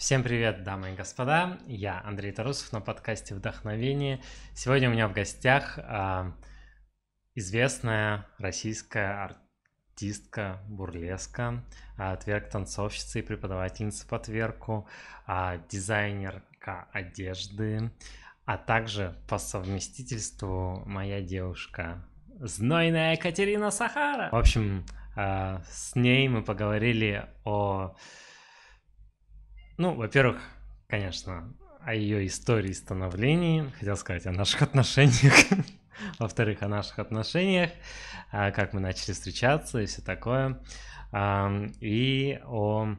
Всем привет, дамы и господа. Я Андрей Тарусов на подкасте «Вдохновение». Сегодня у меня в гостях э, известная российская артистка бурлеска, э, тверк-танцовщица и преподавательница по тверку, э, дизайнерка одежды, а также по совместительству моя девушка знойная Екатерина Сахара. В общем, э, с ней мы поговорили о ну, во-первых, конечно, о ее истории становления, хотел сказать о наших отношениях, во-вторых, о наших отношениях, а, как мы начали встречаться и все такое, и о,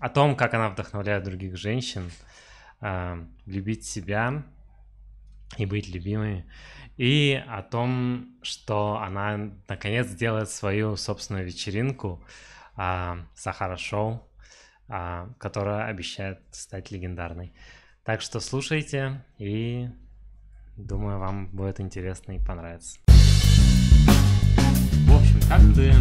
о том, как она вдохновляет других женщин любить себя и быть любимой, и о том, что она наконец делает свою собственную вечеринку а, Сахара Шоу, а, которая обещает стать легендарной. Так что слушайте, и думаю, вам будет интересно и понравится. В общем, как ты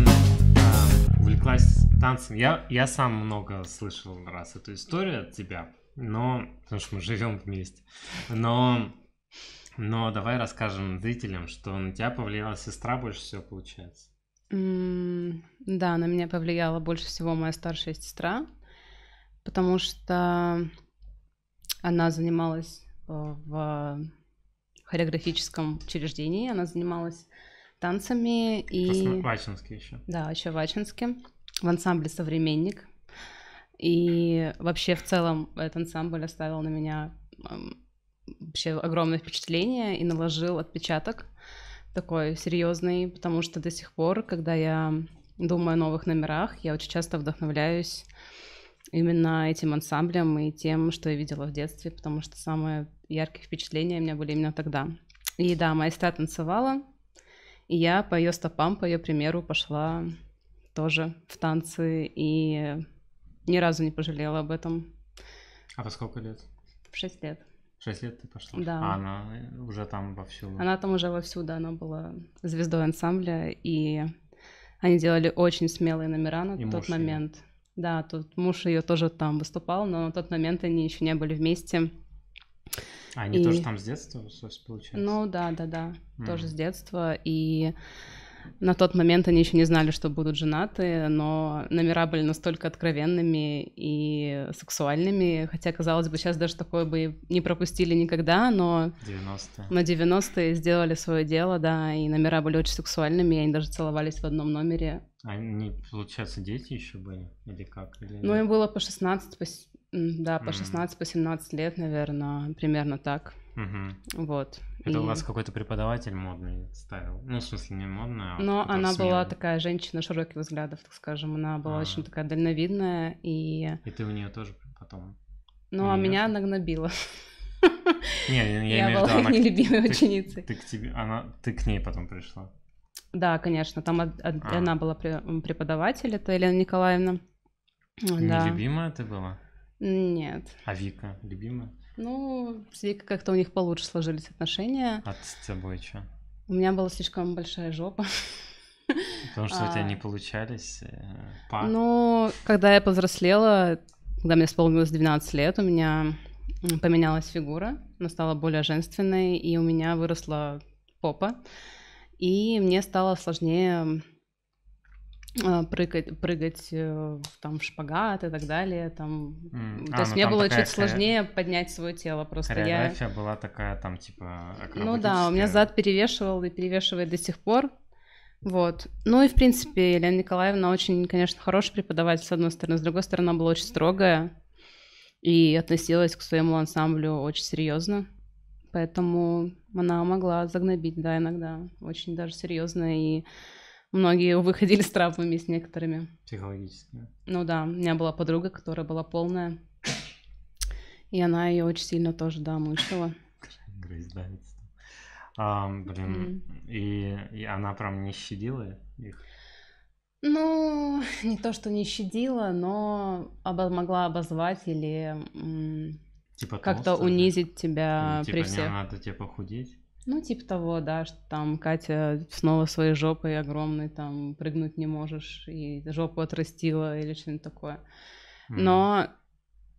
а, увлеклась танцем? Я, я сам много слышал раз эту историю от тебя, но потому что мы живем вместе. Но, но давай расскажем зрителям, что на тебя повлияла сестра больше всего получается. Mm, да, на меня повлияла больше всего моя старшая сестра, потому что она занималась э, в хореографическом учреждении, она занималась танцами и... Вачинске еще. Да, еще в Вачинске, в ансамбле «Современник». И вообще в целом этот ансамбль оставил на меня вообще огромное впечатление и наложил отпечаток такой серьезный, потому что до сих пор, когда я думаю о новых номерах, я очень часто вдохновляюсь именно этим ансамблем и тем, что я видела в детстве, потому что самые яркие впечатления у меня были именно тогда. И да, маэстра танцевала, и я по ее стопам, по ее примеру пошла тоже в танцы и ни разу не пожалела об этом. А во сколько лет? В шесть лет. В шесть лет ты пошла? Да. А она уже там вовсю? Она там уже вовсю, да, она была звездой ансамбля, и они делали очень смелые номера на и тот момент. Да, тут муж ее тоже там выступал, но на тот момент они еще не были вместе. А они и... тоже там с детства, получается? Ну да, да, да, mm. тоже с детства. И на тот момент они еще не знали, что будут женаты, но номера были настолько откровенными и сексуальными, хотя, казалось бы, сейчас даже такое бы не пропустили никогда, но... 90 На 90-е сделали свое дело, да, и номера были очень сексуальными, и они даже целовались в одном номере они, а получается, дети еще были? Или как? Или... Ну, им было по 16, по... да, по 16, по 17 лет, наверное, примерно так. Угу. Вот. Это и... у вас какой-то преподаватель модный ставил. Ну, в смысле, не модная. А Но она смелый. была такая женщина широких взглядов, так скажем. Она была А-а-а. очень такая дальновидная и... И ты у нее тоже потом... Ну, а меня она гнобила. Не, я, я, я была не любимой ученицей. Ты, ты к тебе, она, ты к ней потом пришла. Да, конечно, там а. она была преподаватель, это Елена Николаевна. Не да. любимая ты была? Нет. А Вика любимая? Ну, с Викой как-то у них получше сложились отношения. А с тобой что? У меня была слишком большая жопа. Потому что а... у тебя а. не получались э, пар? Ну, когда я повзрослела, когда мне исполнилось 12 лет, у меня поменялась фигура, она стала более женственной, и у меня выросла попа и мне стало сложнее а, прыгать, прыгать э, там в шпагат и так далее, там, mm. то а, есть ну, мне было чуть сложнее поднять свое тело, просто хореография я... была такая там, типа, Ну да, у меня зад перевешивал и перевешивает до сих пор, вот. Ну и, в принципе, Елена Николаевна очень, конечно, хороший преподаватель, с одной стороны, с другой стороны, была очень строгая и относилась к своему ансамблю очень серьезно. Поэтому она могла загнобить, да, иногда. Очень даже серьезно. И многие выходили с травмами с некоторыми. Психологически. Ну да, у меня была подруга, которая была полная. И она ее очень сильно тоже, да, мучила. Грызданица. А, блин, mm-hmm. и, и она прям не щадила их? Ну, не то, что не щадила, но обо- могла обозвать или м- Типа как-то унизить тебя ну, типа, при всех. надо тебе типа, похудеть? Ну, типа того, да, что там Катя снова своей жопой огромной там прыгнуть не можешь, и жопу отрастила или что-нибудь такое. Но...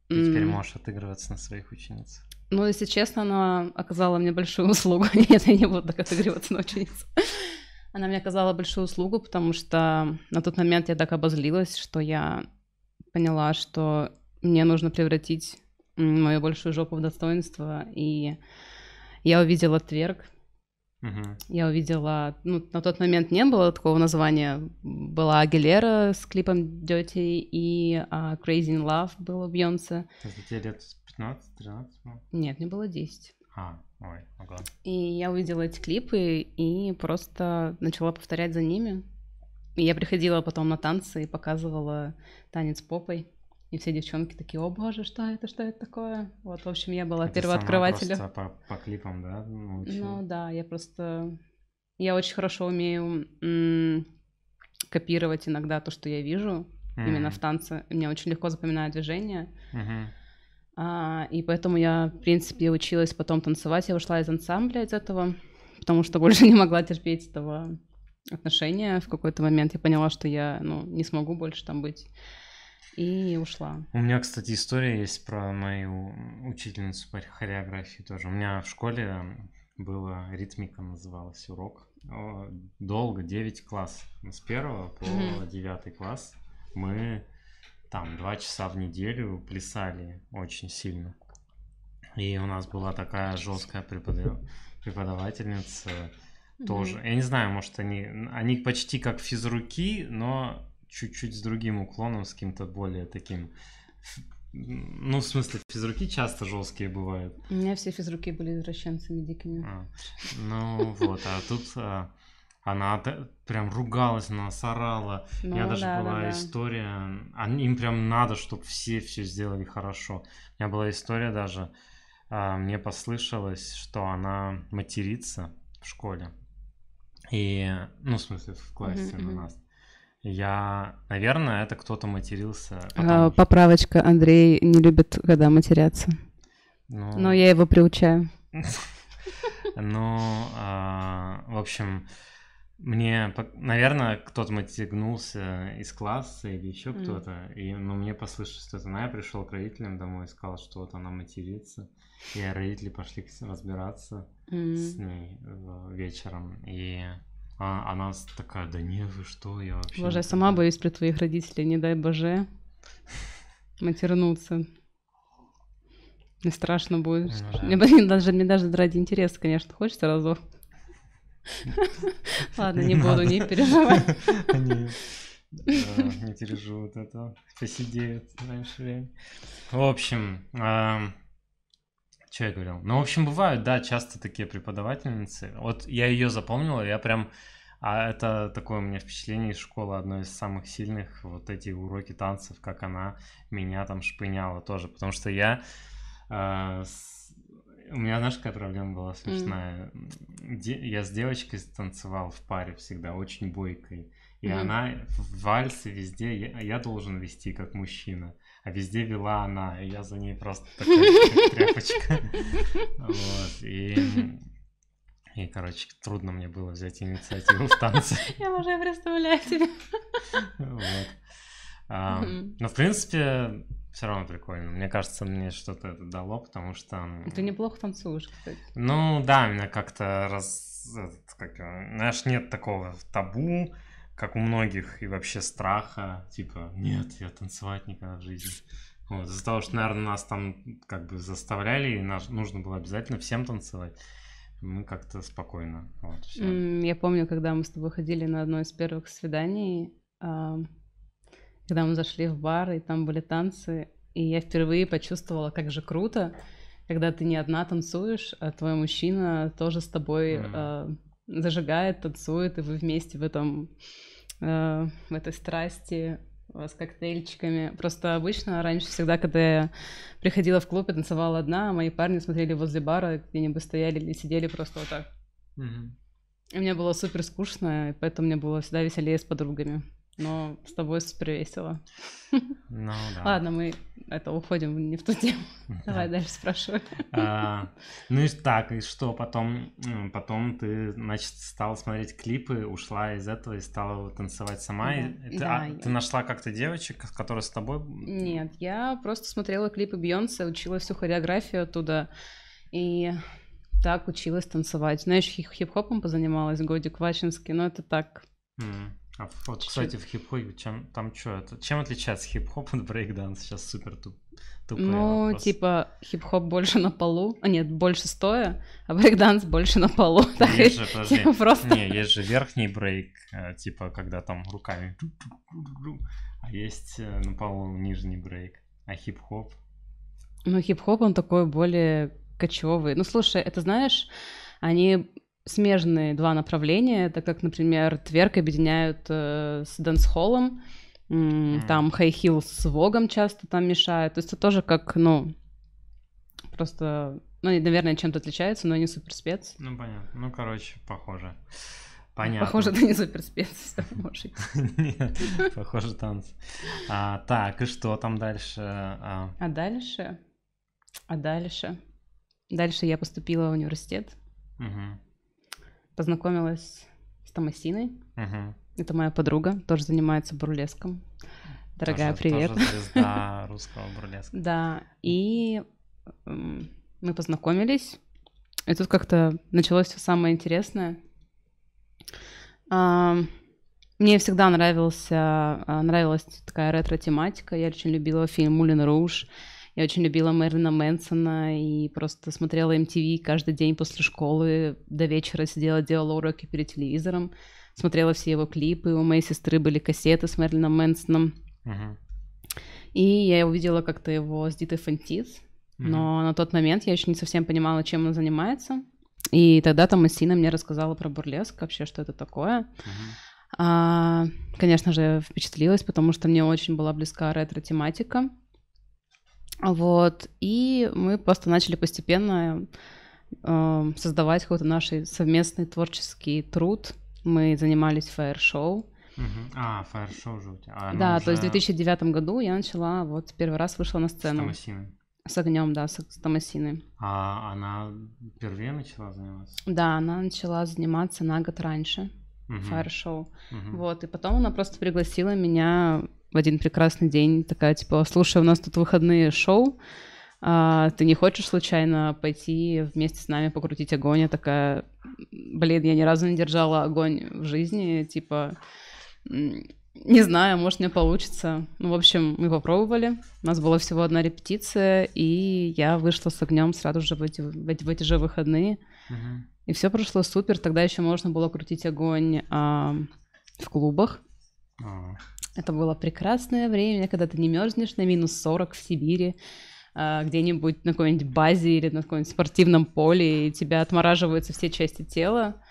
Ты теперь можешь отыгрываться на своих учениц. Ну, если честно, она оказала мне большую услугу. Нет, я не буду так отыгрываться на учениц. Она мне оказала большую услугу, потому что на тот момент я так обозлилась, что я поняла, что мне нужно превратить мою большую жопу в достоинство, и я увидела тверг. Угу. Я увидела, ну, на тот момент не было такого названия, была Агилера с клипом Dirty и uh, Crazy in Love было Бьонсе. Это тебе лет 15-13 Нет, мне было 10. А, ой, ага. И я увидела эти клипы и просто начала повторять за ними. И я приходила потом на танцы и показывала танец попой. И все девчонки такие, о боже, что это, что это такое? Вот, в общем, я была это первооткрывателем. Сама по, по клипам, да? Научила. Ну да, я просто... Я очень хорошо умею м- копировать иногда то, что я вижу, mm-hmm. именно в танце. Мне очень легко запоминают движения. Mm-hmm. А, и поэтому я, в принципе, училась потом танцевать. Я ушла из ансамбля из этого, потому что больше не могла терпеть этого отношения. В какой-то момент я поняла, что я ну, не смогу больше там быть и ушла. У меня, кстати, история есть про мою учительницу по хореографии тоже. У меня в школе было ритмика называлась урок. Долго 9 классов. С 1 по mm 9 класс мы там два часа в неделю плясали очень сильно. И у нас была такая жесткая преподавательница тоже. Я не знаю, может, они, они почти как физруки, но чуть-чуть с другим уклоном, с каким-то более таким... Ну, в смысле, физруки часто жесткие бывают. У меня все физруки были извращенцами дикими. А, ну вот, а тут а, она прям ругалась, она сорала. Ну, Я даже да, была да, история, они, а, им прям надо, чтобы все все сделали хорошо. У меня была история даже, а, мне послышалось, что она матерится в школе. И, ну, в смысле, в классе на нас. Я, наверное, это кто-то матерился. Потому... А, поправочка, Андрей не любит, когда матерятся. Но, ну, Но я его приучаю. Ну, а, в общем, мне, наверное, кто-то мотигнулся из класса или еще кто-то, и, ну, мне послышалось, что это она, ну, я пришел к родителям домой и сказал, что вот она матерится, и родители пошли разбираться с ней э, вечером, и а она такая, да не, вы что, я вообще... Боже, я сама боюсь при твоих родителей, не дай боже, матернуться. Не страшно будет. Ну, мне, даже, мне даже ради интереса, конечно, хочется разок. Ладно, не буду, не переживай. Э, не переживут это. Посидеют раньше времени. В общем, эм, что я говорил? Ну, в общем, бывают, да, часто такие преподавательницы. Вот я ее запомнил, я прям... А это такое у меня впечатление из школы, одно из самых сильных, вот эти уроки танцев, как она меня там шпыняла тоже, потому что я... Э, с... У меня, знаешь, какая проблема была смешная? Mm. Де... Я с девочкой танцевал в паре всегда, очень бойкой. И mm-hmm. она в вальсе везде, я, я должен вести как мужчина а везде вела она, и я за ней просто такая тряпочка. Вот, и... И, короче, трудно мне было взять инициативу в танце. Я уже представляю тебе Вот. А, Но, ну, в принципе, все равно прикольно. Мне кажется, мне что-то это дало, потому что... Ты неплохо танцуешь, кстати. Ну да, меня как-то раз... Этот, как, знаешь, нет такого табу, как у многих, и вообще страха, типа, нет, я танцевать никогда в жизни. Вот, из-за того, что, наверное, нас там как бы заставляли, и нас нужно было обязательно всем танцевать, мы как-то спокойно. Вот, все. Я помню, когда мы с тобой ходили на одно из первых свиданий, а, когда мы зашли в бар, и там были танцы, и я впервые почувствовала, как же круто, когда ты не одна танцуешь, а твой мужчина тоже с тобой mm-hmm зажигает, танцует, и вы вместе в этом, э, в этой страсти с коктейльчиками. Просто обычно раньше всегда, когда я приходила в клуб и танцевала одна, мои парни смотрели возле бара, где-нибудь стояли или сидели просто вот так. Угу. И мне было супер скучно, и поэтому мне было всегда веселее с подругами но с тобой весело. Ну, да. Ладно, мы это уходим не в ту тему. Давай дальше спрашивай. А, ну и так, и что потом? Потом ты, значит, стала смотреть клипы, ушла из этого и стала танцевать сама. Ты а, нашла как-то девочек, которые с тобой? Нет, я просто смотрела клипы Бьонса, учила всю хореографию оттуда. И так училась танцевать. Знаешь, хип-хопом позанималась годик Вачинский, но это так, Mm. А вот, чуть кстати, в хип-хопе чем там что это? Чем отличается хип-хоп от брейкданс? Сейчас супер туп, тупой Ну, вопрос. типа хип-хоп больше на полу, а нет, больше стоя, а брейкданс больше на полу. Есть так есть же, подожди. Типа, просто... Не, есть же верхний брейк, э, типа когда там руками, а есть э, на полу нижний брейк, а хип-хоп. Ну, хип-хоп он такой более кочевый. Ну, слушай, это знаешь, они смежные два направления. Это как, например, тверк объединяют э, с дэнс-холлом. Mm. Там хай-хилл с вогом часто там мешает. То есть это тоже как, ну, просто... Ну, и, наверное, чем-то отличается, но не суперспец. Ну, понятно. Ну, короче, похоже. Понятно. Похоже, ты не суперспец, можешь Нет, похоже, танц. А, так, и что там дальше? А... а дальше? А дальше? Дальше я поступила в университет. Угу познакомилась с Томасиной. Угу. Это моя подруга, тоже занимается бурлеском. Дорогая, тоже, привет. Тоже звезда русского бурлеска. Да, и эм, мы познакомились. И тут как-то началось все самое интересное. Мне всегда нравился, а, нравилась такая ретро-тематика. Я очень любила фильм «Мулин Руж». Я очень любила Мэрина Мэнсона и просто смотрела MTV каждый день после школы до вечера сидела, делала уроки перед телевизором, смотрела все его клипы. У моей сестры были кассеты с Мэрином Мэнсоном. Uh-huh. И я увидела как-то его с Дитой Фантиз, uh-huh. но на тот момент я еще не совсем понимала, чем он занимается. И тогда там Массина мне рассказала про бурлеск, вообще, что это такое. Uh-huh. А, конечно же, впечатлилась, потому что мне очень была близка ретро-тематика. Вот. И мы просто начали постепенно э, создавать какой-то наш совместный творческий труд. Мы занимались фаер-шоу. Uh-huh. А, фаер-шоу же у тебя. А, да, уже... то есть в 2009 году я начала, вот первый раз вышла на сцену. С Томасиной. С огнем, да, с, с Томасиной. А она впервые начала заниматься? Да, она начала заниматься на год раньше, uh-huh. Uh-huh. Вот, и потом она просто пригласила меня в один прекрасный день такая, типа, слушай, у нас тут выходные шоу, а, ты не хочешь случайно пойти вместе с нами покрутить огонь? Я такая, блин, я ни разу не держала огонь в жизни, типа, не знаю, может, мне получится. Ну, в общем, мы попробовали. У нас была всего одна репетиция, и я вышла с огнем сразу же в эти, в эти, в эти же выходные. Угу. И все прошло супер. Тогда еще можно было крутить огонь а, в клубах. А, это было прекрасное время, когда ты не мерзнешь на минус 40 в Сибири, а, где-нибудь на какой-нибудь базе или на каком-нибудь спортивном поле, и тебя отмораживаются все части тела.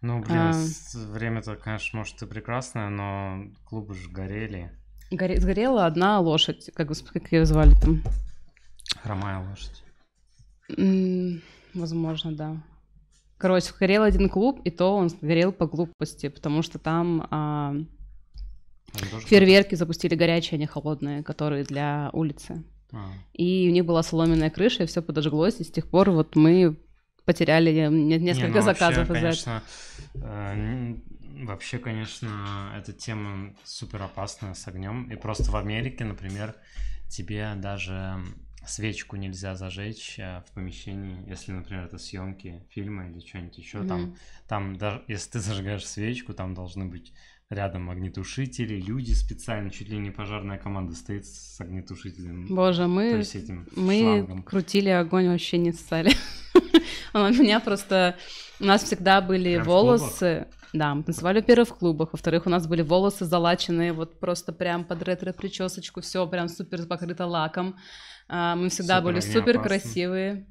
Ну, блин, а... время-то, конечно, может, и прекрасное, но клубы же горели. Горе... Сгорела одна лошадь, как, как ее звали там. Хромая лошадь. М-м, возможно, да. Короче, горел один клуб, и то он горел по глупости, потому что там... А Фейерверки запустили горячие, а не холодные, которые для улицы. А. И у них была соломенная крыша, и все подожглось, и с тех пор вот мы потеряли несколько ну, заказов из-за этого. Э, вообще, конечно, эта тема супер опасная с огнем. И просто в Америке, например, тебе даже свечку нельзя зажечь э, в помещении, если, например, это съемки фильма или что-нибудь еще. Mm-hmm. Там, там даже если ты зажигаешь свечку, там должны быть рядом огнетушители, люди специально, чуть ли не пожарная команда стоит с огнетушителем. Боже, мы, то есть этим мы шлангом. крутили огонь, вообще не ссали. У меня просто... У нас всегда были прям волосы... Да, мы танцевали, во-первых, в клубах, во-вторых, у нас были волосы залаченные, вот просто прям под ретро-причесочку, все прям супер покрыто лаком. А, мы всегда супер были супер опасно. красивые.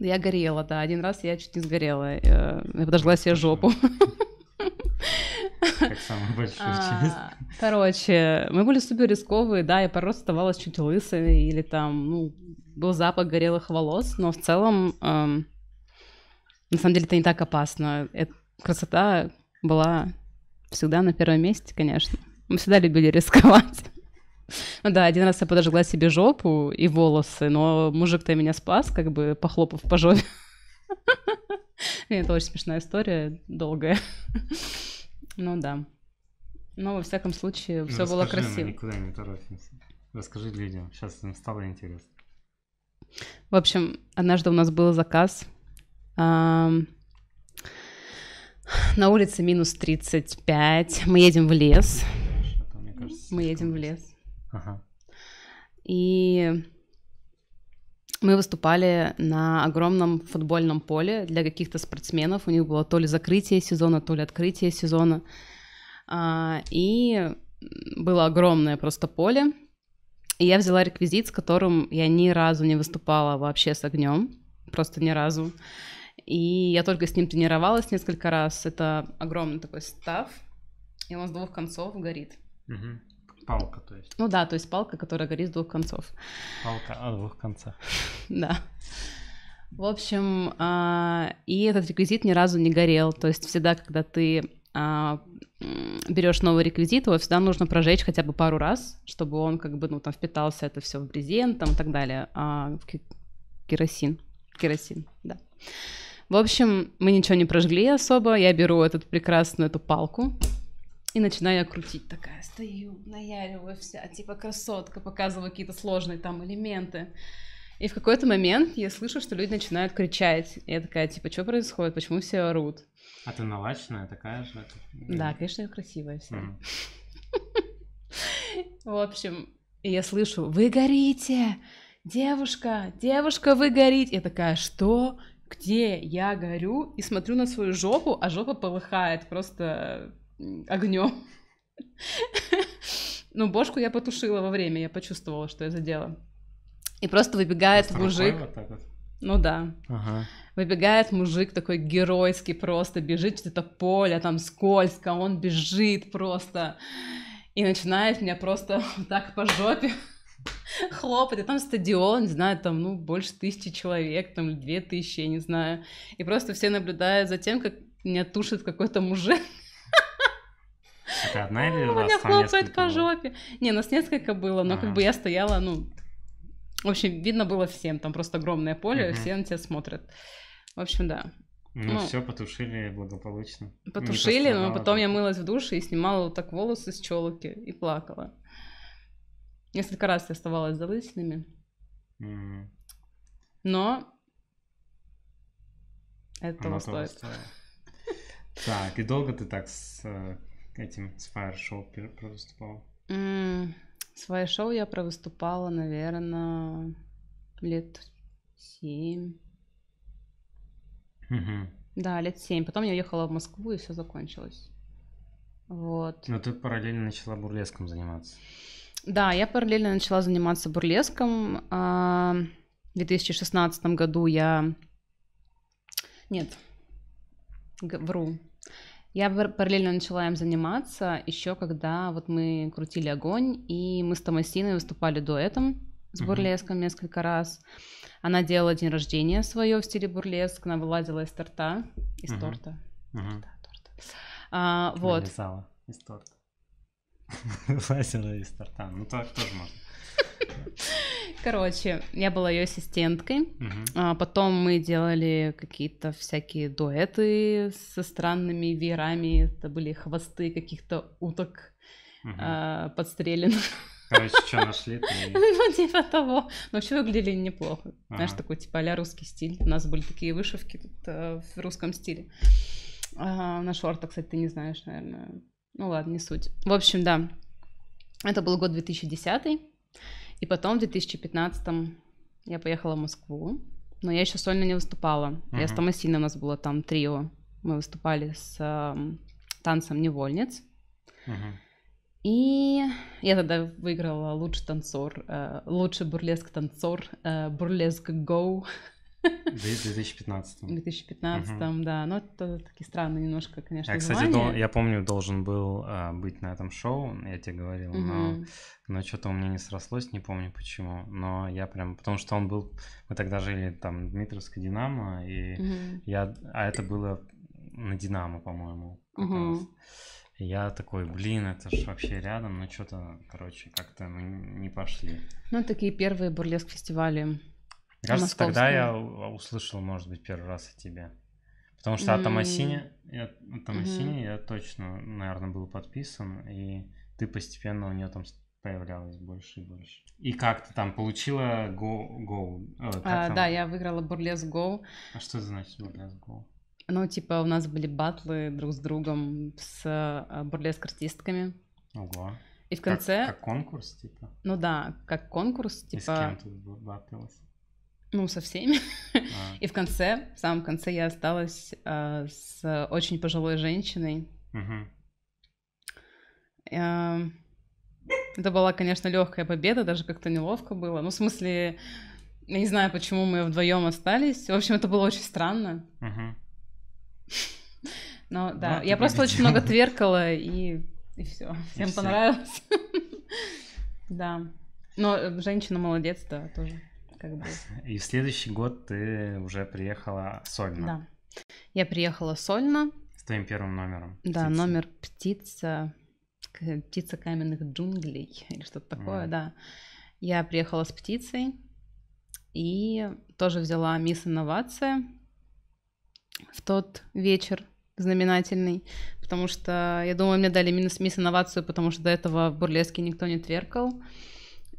Я горела, да. Один раз я чуть не сгорела. Э, я подожгла себе жопу. Как самую большую а, часть. Короче, мы были супер рисковые, да, я пару раз оставалась чуть лысой, или там, ну, был запах горелых волос, но в целом, эм, на самом деле, это не так опасно. красота была всегда на первом месте, конечно. Мы всегда любили рисковать. Ну да, один раз я подожгла себе жопу и волосы, но мужик-то меня спас, как бы похлопав по жопе. Это очень смешная история, долгая. Ну да. Но во всяком случае, ну, все Расскажи, было красиво. Никуда не торопимся. Расскажи людям. Сейчас им стало интересно. В общем, однажды у нас был заказ. А, на улице минус 35. Мы едем в лес. Мы едем в лес. Ага. И мы выступали на огромном футбольном поле для каких-то спортсменов. У них было то ли закрытие сезона, то ли открытие сезона. А, и было огромное просто поле. И я взяла реквизит, с которым я ни разу не выступала вообще с огнем. Просто ни разу. И я только с ним тренировалась несколько раз. Это огромный такой став. И он с двух концов горит. Угу. Палка, то есть. Ну да, то есть палка, которая горит с двух концов. Палка о двух концах. Да. В общем, а, и этот реквизит ни разу не горел. То есть всегда, когда ты а, берешь новый реквизит, его всегда нужно прожечь хотя бы пару раз, чтобы он как бы, ну, там, впитался это все в брезент там, и так далее, а, в керосин. Керосин, да. В общем, мы ничего не прожгли особо. Я беру этот прекрасную эту палку, и начинаю я крутить такая, стою, наяриваю вся, а типа красотка, показываю какие-то сложные там элементы. И в какой-то момент я слышу, что люди начинают кричать. И я такая, типа, что происходит, почему все орут? А ты налачная такая же? Да, конечно, я красивая вся. В общем, я слышу, вы горите, девушка, девушка, вы горите. Я такая, что? Где я горю? И смотрю на свою жопу, а жопа полыхает просто огнем. Ну, бошку я потушила во время, я почувствовала, что я задела. И просто выбегает просто мужик. Вот так вот. Ну да. Ага. Выбегает мужик такой геройский просто, бежит через это поле, там скользко, он бежит просто. И начинает меня просто так по жопе хлопать. И а там стадион, не знаю, там, ну, больше тысячи человек, там, две тысячи, я не знаю. И просто все наблюдают за тем, как меня тушит какой-то мужик. Это одна или У меня хлопает по жопе. Не, нас несколько было, но как бы я стояла, ну... В общем, видно было всем, там просто огромное поле, все на тебя смотрят. В общем, да. Ну, ну все, потушили благополучно. Ну, потушили, но потом так. я мылась в душе и снимала вот так волосы с челки и плакала. Несколько раз я оставалась залысинами. Mm. Но этого Оно стоит. Так, и долго ты так с э, этим с фаер-шоу провыступала? Mm, с фаер-шоу я провыступала, наверное, лет семь. Угу. Да, лет семь. Потом я уехала в Москву, и все закончилось. Вот. Но ты параллельно начала бурлеском заниматься. Да, я параллельно начала заниматься бурлеском. А, в 2016 году я... Нет, вру. Я параллельно начала им заниматься еще когда вот мы крутили огонь, и мы с Томасиной выступали дуэтом с бурлеском mm несколько раз. Она делала день рождения свое в стиле бурлеск, она вылазила из торта, из mm-hmm. торта. mm торта. А, вот. Вылезала из торта. Вылазила из торта, ну так тоже можно. Короче, я была ее ассистенткой. Угу. А потом мы делали какие-то всякие дуэты со странными веерами. Это были хвосты каких-то уток угу. а, подстреленных. Короче, а что нашли? Ты... ну, типа того. Но все выглядели неплохо. Знаешь, такой типа а русский стиль. У нас были такие вышивки тут э, в русском стиле. А, на шортах, кстати, ты не знаешь, наверное. Ну ладно, не суть. В общем, да. Это был год 2010. И потом в 2015 я поехала в Москву, но я еще сольно не выступала. Mm-hmm. Я с Томасиной у нас было там трио. Мы выступали с э, танцем «Невольниц». Mm-hmm. И я тогда выиграла лучший танцор, э, лучший бурлеск танцор, э, бурлеск гоу 2015. В 2015, угу. да. Но ну, это такие странные немножко, конечно, Я, а, кстати, дол- я помню, должен был а, быть на этом шоу, я тебе говорил, угу. но, но что-то у меня не срослось, не помню почему. Но я прям... Потому что он был... Мы тогда жили там в Дмитровской «Динамо», и угу. я... А это было на «Динамо», по-моему. Угу. Я такой, блин, это ж вообще рядом, но ну, что-то, короче, как-то мы не пошли. Ну, такие первые бурлеск-фестивали мне кажется, тогда я а, услышал, может быть, первый раз о тебе. Потому что о Атомасине, я, о Томасине я точно, наверное, был подписан, и ты постепенно у нее там появлялась больше и больше. И как ты там получила Go? go э, а, Да, я выиграла Бурлес Go. А что это значит Бурлес Go? Ну, типа, у нас были батлы друг с другом с э, бурлеск-артистками. Ого. И в конце... Как, как конкурс, типа? Ну да, как конкурс, типа... И с кем ты типа батлилась? Ну, со всеми. А. И в конце, в самом конце я осталась э, с очень пожилой женщиной. Угу. это была, конечно, легкая победа, даже как-то неловко было. Ну, в смысле, я не знаю, почему мы вдвоем остались. В общем, это было очень странно. Угу. Но да, ну, я просто победила. очень много тверкала и, и все. Всем и понравилось. Да. Но женщина молодец, да, тоже как бы. И в следующий год ты уже приехала сольно. Да. Я приехала сольно. С твоим первым номером. Да, птица. номер птица, птица каменных джунглей или что-то такое, mm. да. Я приехала с птицей и тоже взяла мисс инновация в тот вечер знаменательный, потому что, я думаю, мне дали минус мисс инновацию, потому что до этого в бурлеске никто не тверкал. Mm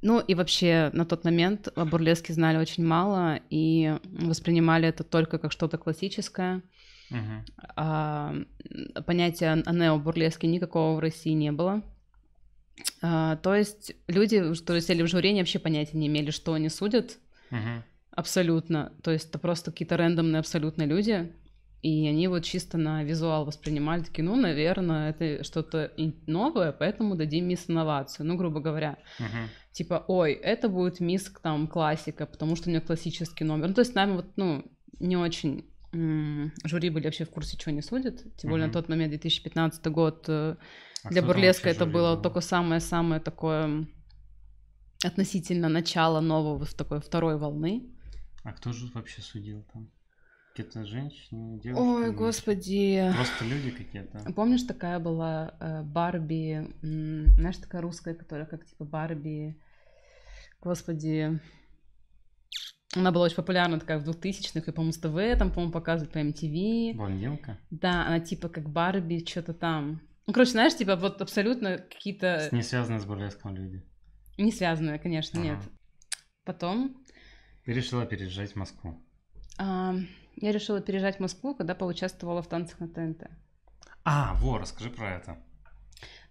ну и вообще на тот момент о бурлеске знали очень мало и воспринимали это только как что-то классическое. Uh-huh. А, понятия о необурлеске никакого в России не было. А, то есть люди, что сели в жюри, вообще понятия не имели, что они судят. Uh-huh. Абсолютно. То есть это просто какие-то рандомные абсолютно люди. И они вот чисто на визуал воспринимали, такие, ну, наверное, это что-то новое, поэтому дадим мисс инновацию, ну, грубо говоря. Uh-huh типа, ой, это будет миск там классика, потому что у нее классический номер. Ну, то есть нами вот, ну, не очень м- жюри были вообще в курсе, чего не судят. Тем более на тот момент, 2015 год, э, а для Бурлеска это было было только самое-самое такое относительно начала нового такой второй волны. А кто же вообще судил там? Какие-то женщины, девушки. Ой, господи. Просто люди какие-то. Помнишь, такая была э, Барби, знаешь, такая русская, которая как типа Барби, господи, она была очень популярна такая в 2000-х, и, по-моему, с ТВ, там, по-моему, показывают по MTV. Блондинка? Да, она типа как Барби, что-то там. Ну, короче, знаешь, типа вот абсолютно какие-то... Не связанные с бурлеском люди. Не связанные, конечно, ага. нет. Потом... Ты решила переезжать в Москву. А, я решила переезжать в Москву, когда поучаствовала в танцах на ТНТ. А, во, расскажи про это.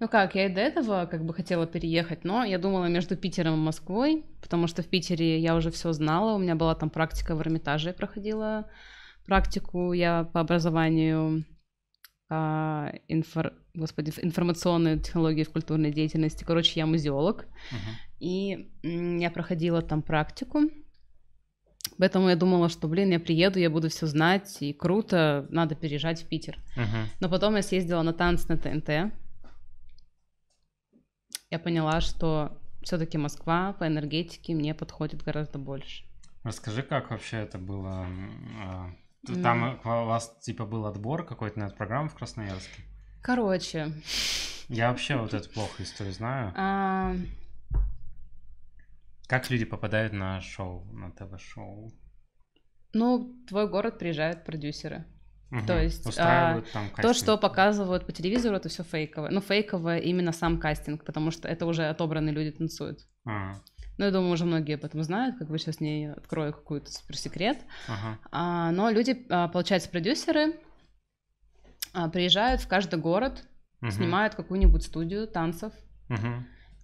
Ну как, я и до этого как бы хотела переехать, но я думала между Питером и Москвой, потому что в Питере я уже все знала, у меня была там практика в Эрмитаже, я проходила практику, я по образованию а, инфор... Господи, информационные технологии в культурной деятельности, короче, я музеолог, uh-huh. и я проходила там практику, Поэтому я думала, что, блин, я приеду, я буду все знать, и круто, надо переезжать в Питер. Uh-huh. Но потом я съездила на танцы на ТНТ. Я поняла, что все-таки Москва по энергетике мне подходит гораздо больше. Расскажи, как вообще это было? А, ну. Там mm. у вас типа был отбор какой-то на эту программу в Красноярске? Короче. Я вообще вот эту плохую историю знаю. А, как люди попадают на шоу, на ТВ-шоу? Ну, в твой город приезжают продюсеры. Угу. То есть а, там то, что показывают по телевизору, это все фейковое. Ну, фейковое именно сам кастинг, потому что это уже отобранные люди танцуют. А. Ну, я думаю, уже многие об этом знают, как бы сейчас не открою какой-то суперсекрет. А, но люди, а, получается, продюсеры а, приезжают в каждый город, угу. снимают какую-нибудь студию танцев. Угу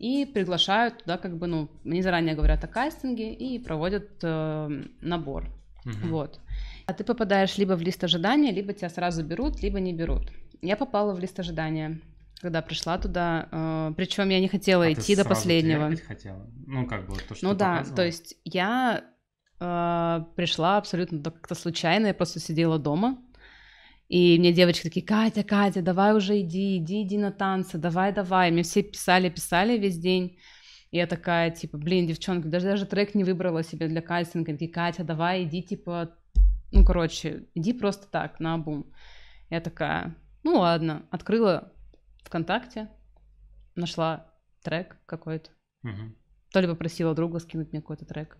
и приглашают туда, как бы, ну, они заранее говорят о кастинге и проводят э, набор. Угу. Вот. А ты попадаешь либо в лист ожидания, либо тебя сразу берут, либо не берут. Я попала в лист ожидания, когда пришла туда. Э, причем я не хотела а идти ты до последнего. хотела. Ну, как бы то, что Ну да, показывала. то есть я э, пришла абсолютно как-то случайно, я просто сидела дома и мне девочки такие, Катя, Катя, давай уже иди, иди, иди на танцы, давай, давай. Мне все писали, писали весь день. И я такая, типа, блин, девчонки, даже, даже трек не выбрала себе для кастинга. такие, Катя, давай, иди, типа, ну, короче, иди просто так, на бум. Я такая, ну ладно, открыла ВКонтакте, нашла трек какой-то. Угу. То ли попросила друга скинуть мне какой-то трек.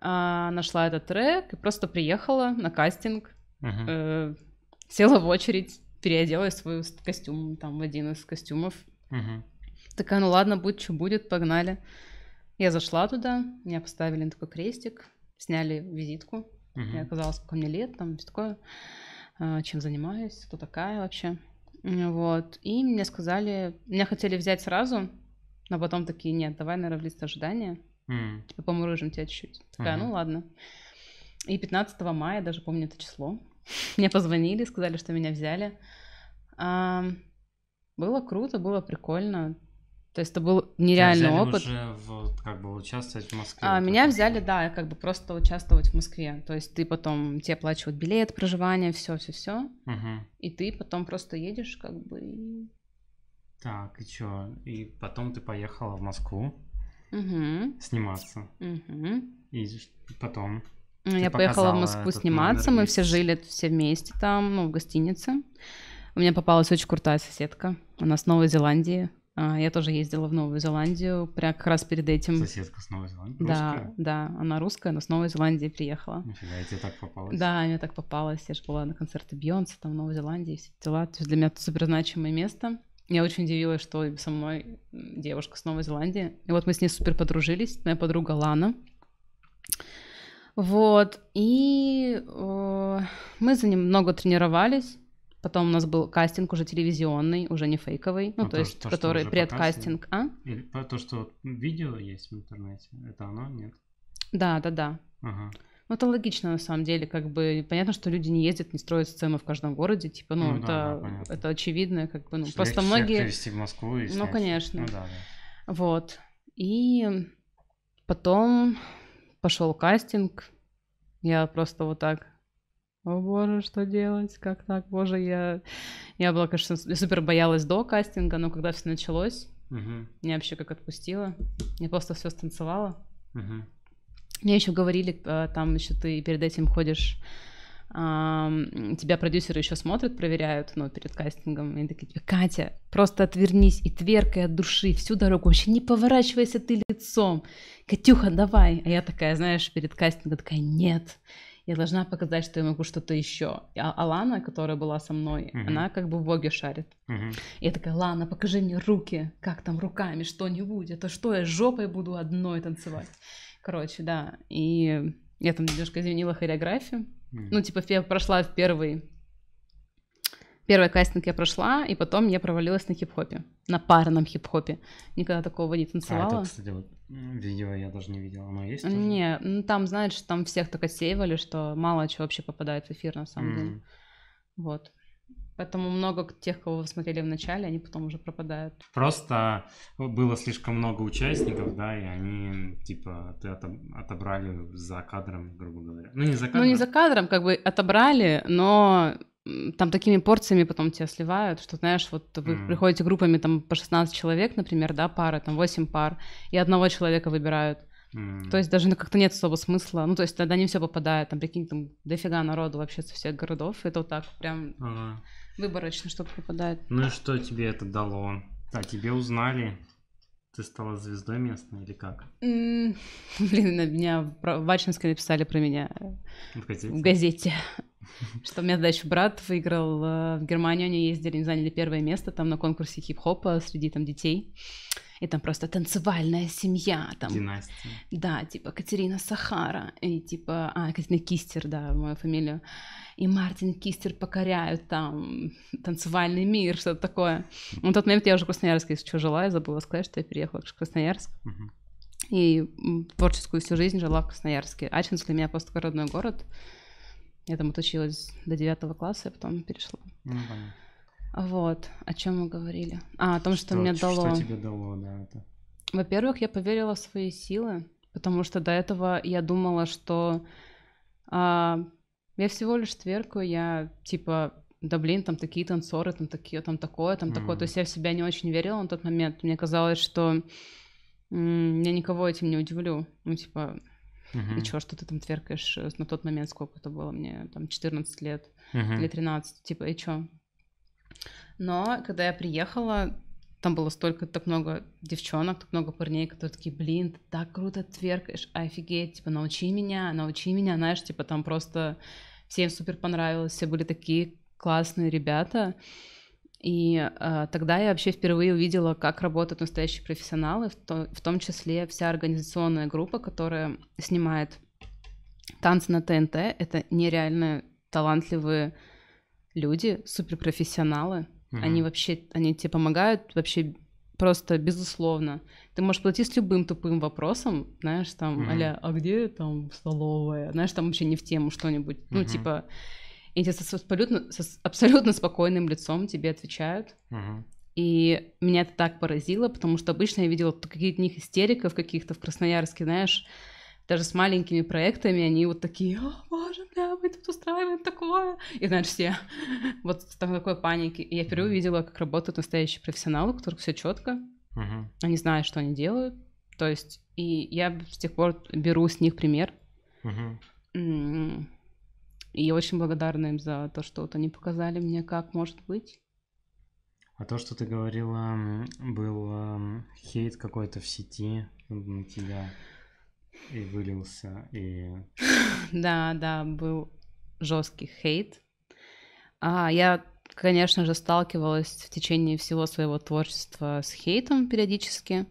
А, нашла этот трек и просто приехала на кастинг Uh-huh. Э, села в очередь, переоделась в свой костюм, там, в один из костюмов. Uh-huh. Такая, ну ладно, будь что будет, погнали. Я зашла туда, меня поставили на такой крестик, сняли визитку. Uh-huh. Я оказалась, сколько мне лет, там, все такое, э, чем занимаюсь, кто такая вообще. Вот. И мне сказали, меня хотели взять сразу, но потом такие, нет, давай, наверное, в лист ожидания. Mm. Типа, помурыжим тебя чуть-чуть. Такая, uh-huh. ну ладно. И 15 мая, даже помню это число, мне позвонили, сказали, что меня взяли. А, было круто, было прикольно. То есть это был нереальный а взяли опыт. Уже в, как бы участвовать в Москве. А, меня взяли, да, как бы просто участвовать в Москве. То есть ты потом тебе оплачивают билет, проживание, все, все, все. Угу. И ты потом просто едешь, как бы. Так, и чё? И потом ты поехала в Москву угу. сниматься. Угу. И потом. Ты я поехала в Москву сниматься, мы все жили все вместе там, ну, в гостинице. У меня попалась очень крутая соседка, она с Новой Зеландии. А, я тоже ездила в Новую Зеландию, прям как раз перед этим. Соседка с Новой Зеландии? Да, русская? да, она русская, но с Новой Зеландии приехала. Нифига, я тебе так попалась? Да, мне так попалась, я же была на концерте Бьонса, там, в Новой Зеландии, все дела. То есть для меня это суперзначимое место. Я очень удивилась, что со мной девушка с Новой Зеландии. И вот мы с ней супер подружились, моя подруга Лана. Вот, и э, мы за ним много тренировались. Потом у нас был кастинг уже телевизионный, уже не фейковый, ну, ну то, то есть, то, который предкастинг, а? Или то, что видео есть в интернете, это оно, нет? Да, да, да. Ага. Ну, это логично, на самом деле, как бы, понятно, что люди не ездят, не строят сцену в каждом городе, типа, ну, ну это, да, да, это очевидно, как бы, ну, что просто многие... в Москву и ну, снять. Ну, конечно. Ну, да, да. Вот, и потом пошел кастинг. Я просто вот так о боже, что делать, как так, боже, я, я была, конечно, супер боялась до кастинга, но когда все началось, угу. Uh-huh. меня вообще как отпустило, я просто все станцевала. Угу. Uh-huh. Мне еще говорили, а, там еще ты перед этим ходишь тебя продюсеры еще смотрят, проверяют, ну, перед кастингом, и они такие, «Э, Катя, просто отвернись и тверкай от души всю дорогу, вообще не поворачивайся ты лицом, Катюха, давай, а я такая, знаешь, перед кастингом такая, нет, я должна показать, что я могу что-то еще. А Алана, которая была со мной, uh-huh. она как бы в воге шарит. Uh-huh. я такая, Лана, покажи мне руки, как там руками что-нибудь, это а что, я жопой буду одной танцевать. Короче, да, и я там немножко изменила хореографию, ну, типа, я прошла в первый... Первый кастинг я прошла, и потом я провалилась на хип-хопе. На парном хип-хопе. Никогда такого не танцевала. А, это, кстати, вот видео я даже не видела. Оно есть? Тоже? Не, ну там, знаешь, там всех так отсеивали, что мало чего вообще попадает в эфир, на самом mm. деле. Вот. Поэтому много тех, кого вы смотрели в начале, они потом уже пропадают. Просто было слишком много участников, да, и они, типа, ты отобрали за кадром, грубо говоря. Ну, не за кадром. Ну, не за кадром, как бы отобрали, но там такими порциями потом тебя сливают, что, знаешь, вот вы mm. приходите группами там по 16 человек, например, да, пары, там 8 пар, и одного человека выбирают. Mm. То есть даже ну, как-то нет особо смысла. Ну, то есть тогда не все попадает. Там, прикинь, там дофига народу вообще со всех городов. Это вот так прям... Uh-huh выборочно что-то попадает. Ну и что тебе это дало? А тебе узнали? Ты стала звездой местной или как? блин, на меня в Ачинске написали про меня э, в газете. В газете. Что у меня тогда брат выиграл э, в Германию, они ездили, они заняли первое место там на конкурсе хип-хопа среди там детей и там просто танцевальная семья. Там, Династия. Да, типа Катерина Сахара, и типа, а, Катерина Кистер, да, мою фамилию, и Мартин Кистер покоряют там танцевальный мир, что-то такое. На ну, тот момент я уже в Красноярске, если что, жила, я забыла сказать, что я переехала в Красноярск. Угу. И творческую всю жизнь жила в Красноярске. Ачинск для меня просто родной город. Я там отучилась до девятого класса, а потом перешла. Ну, понятно. Вот, о чем мы говорили. А, о том, что, что мне дало. Что тебе дало, да, это? Во-первых, я поверила в свои силы, потому что до этого я думала, что а, я всего лишь тверкаю, я типа, да блин, там такие танцоры, там такие, там такое, там mm. такое. То есть я в себя не очень верила на тот момент. Мне казалось, что м- я никого этим не удивлю. Ну, типа, mm-hmm. и чё, что ты там тверкаешь э, на тот момент, сколько это было мне, там, 14 лет mm-hmm. или 13, типа, и чё? Но когда я приехала, там было столько, так много девчонок, так много парней, которые такие, блин, ты так круто тверкаешь, офигеть, типа, научи меня, научи меня, знаешь, типа, там просто всем супер понравилось, все были такие классные ребята. И э, тогда я вообще впервые увидела, как работают настоящие профессионалы, в, то, в том числе вся организационная группа, которая снимает танцы на ТНТ. Это нереально талантливые люди, суперпрофессионалы, Mm-hmm. Они вообще, они тебе помогают вообще просто безусловно. Ты можешь платить с любым тупым вопросом, знаешь, там, mm-hmm. а а где там столовая? Знаешь, там вообще не в тему что-нибудь. Mm-hmm. Ну, типа, и тебе с абсолютно, с абсолютно спокойным лицом тебе отвечают. Mm-hmm. И меня это так поразило, потому что обычно я видела какие-то них истериков каких-то в Красноярске, знаешь, даже с маленькими проектами, они вот такие, о, боже, бля, мы тут устраиваем такое. И, знаешь, все вот там такой паники. И я впервые увидела, как работают настоящие профессионалы, у которых все четко. Угу. Они знают, что они делают. То есть, и я с тех пор беру с них пример. Угу. И я очень благодарна им за то, что вот они показали мне, как может быть. А то, что ты говорила, был хейт какой-то в сети на тебя. И вылился, и... Да, да, был жесткий хейт. А, я, конечно же, сталкивалась в течение всего своего творчества с хейтом периодически.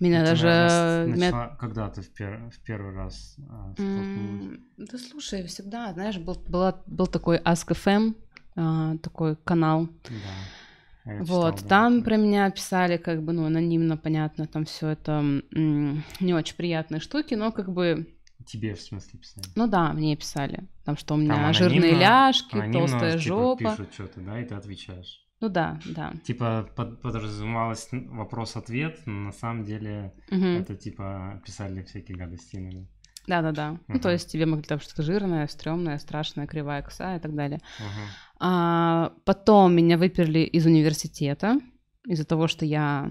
Меня даже... Когда ты в, пер... в первый раз а, да слушай, всегда, знаешь, был, была, был такой Ask.fm, а, такой канал. Да вот, читал, там да. про меня писали, как бы, ну, анонимно, понятно, там все это не очень приятные штуки, но как бы... Тебе, в смысле, писали? Ну да, мне писали. Там, что у меня там анонимно, жирные ляжки, анонимно, толстая типа, жопа. пишут что-то, да, и ты отвечаешь. Ну да, да. Типа под, подразумевалось вопрос-ответ, но на самом деле угу. это типа писали всякие гадости иногда. Да, да, да. Угу. Ну, то есть тебе могли там что-то жирное, стрёмное, страшное, кривая коса и так далее. Угу. А, потом меня выперли из университета из-за того, что я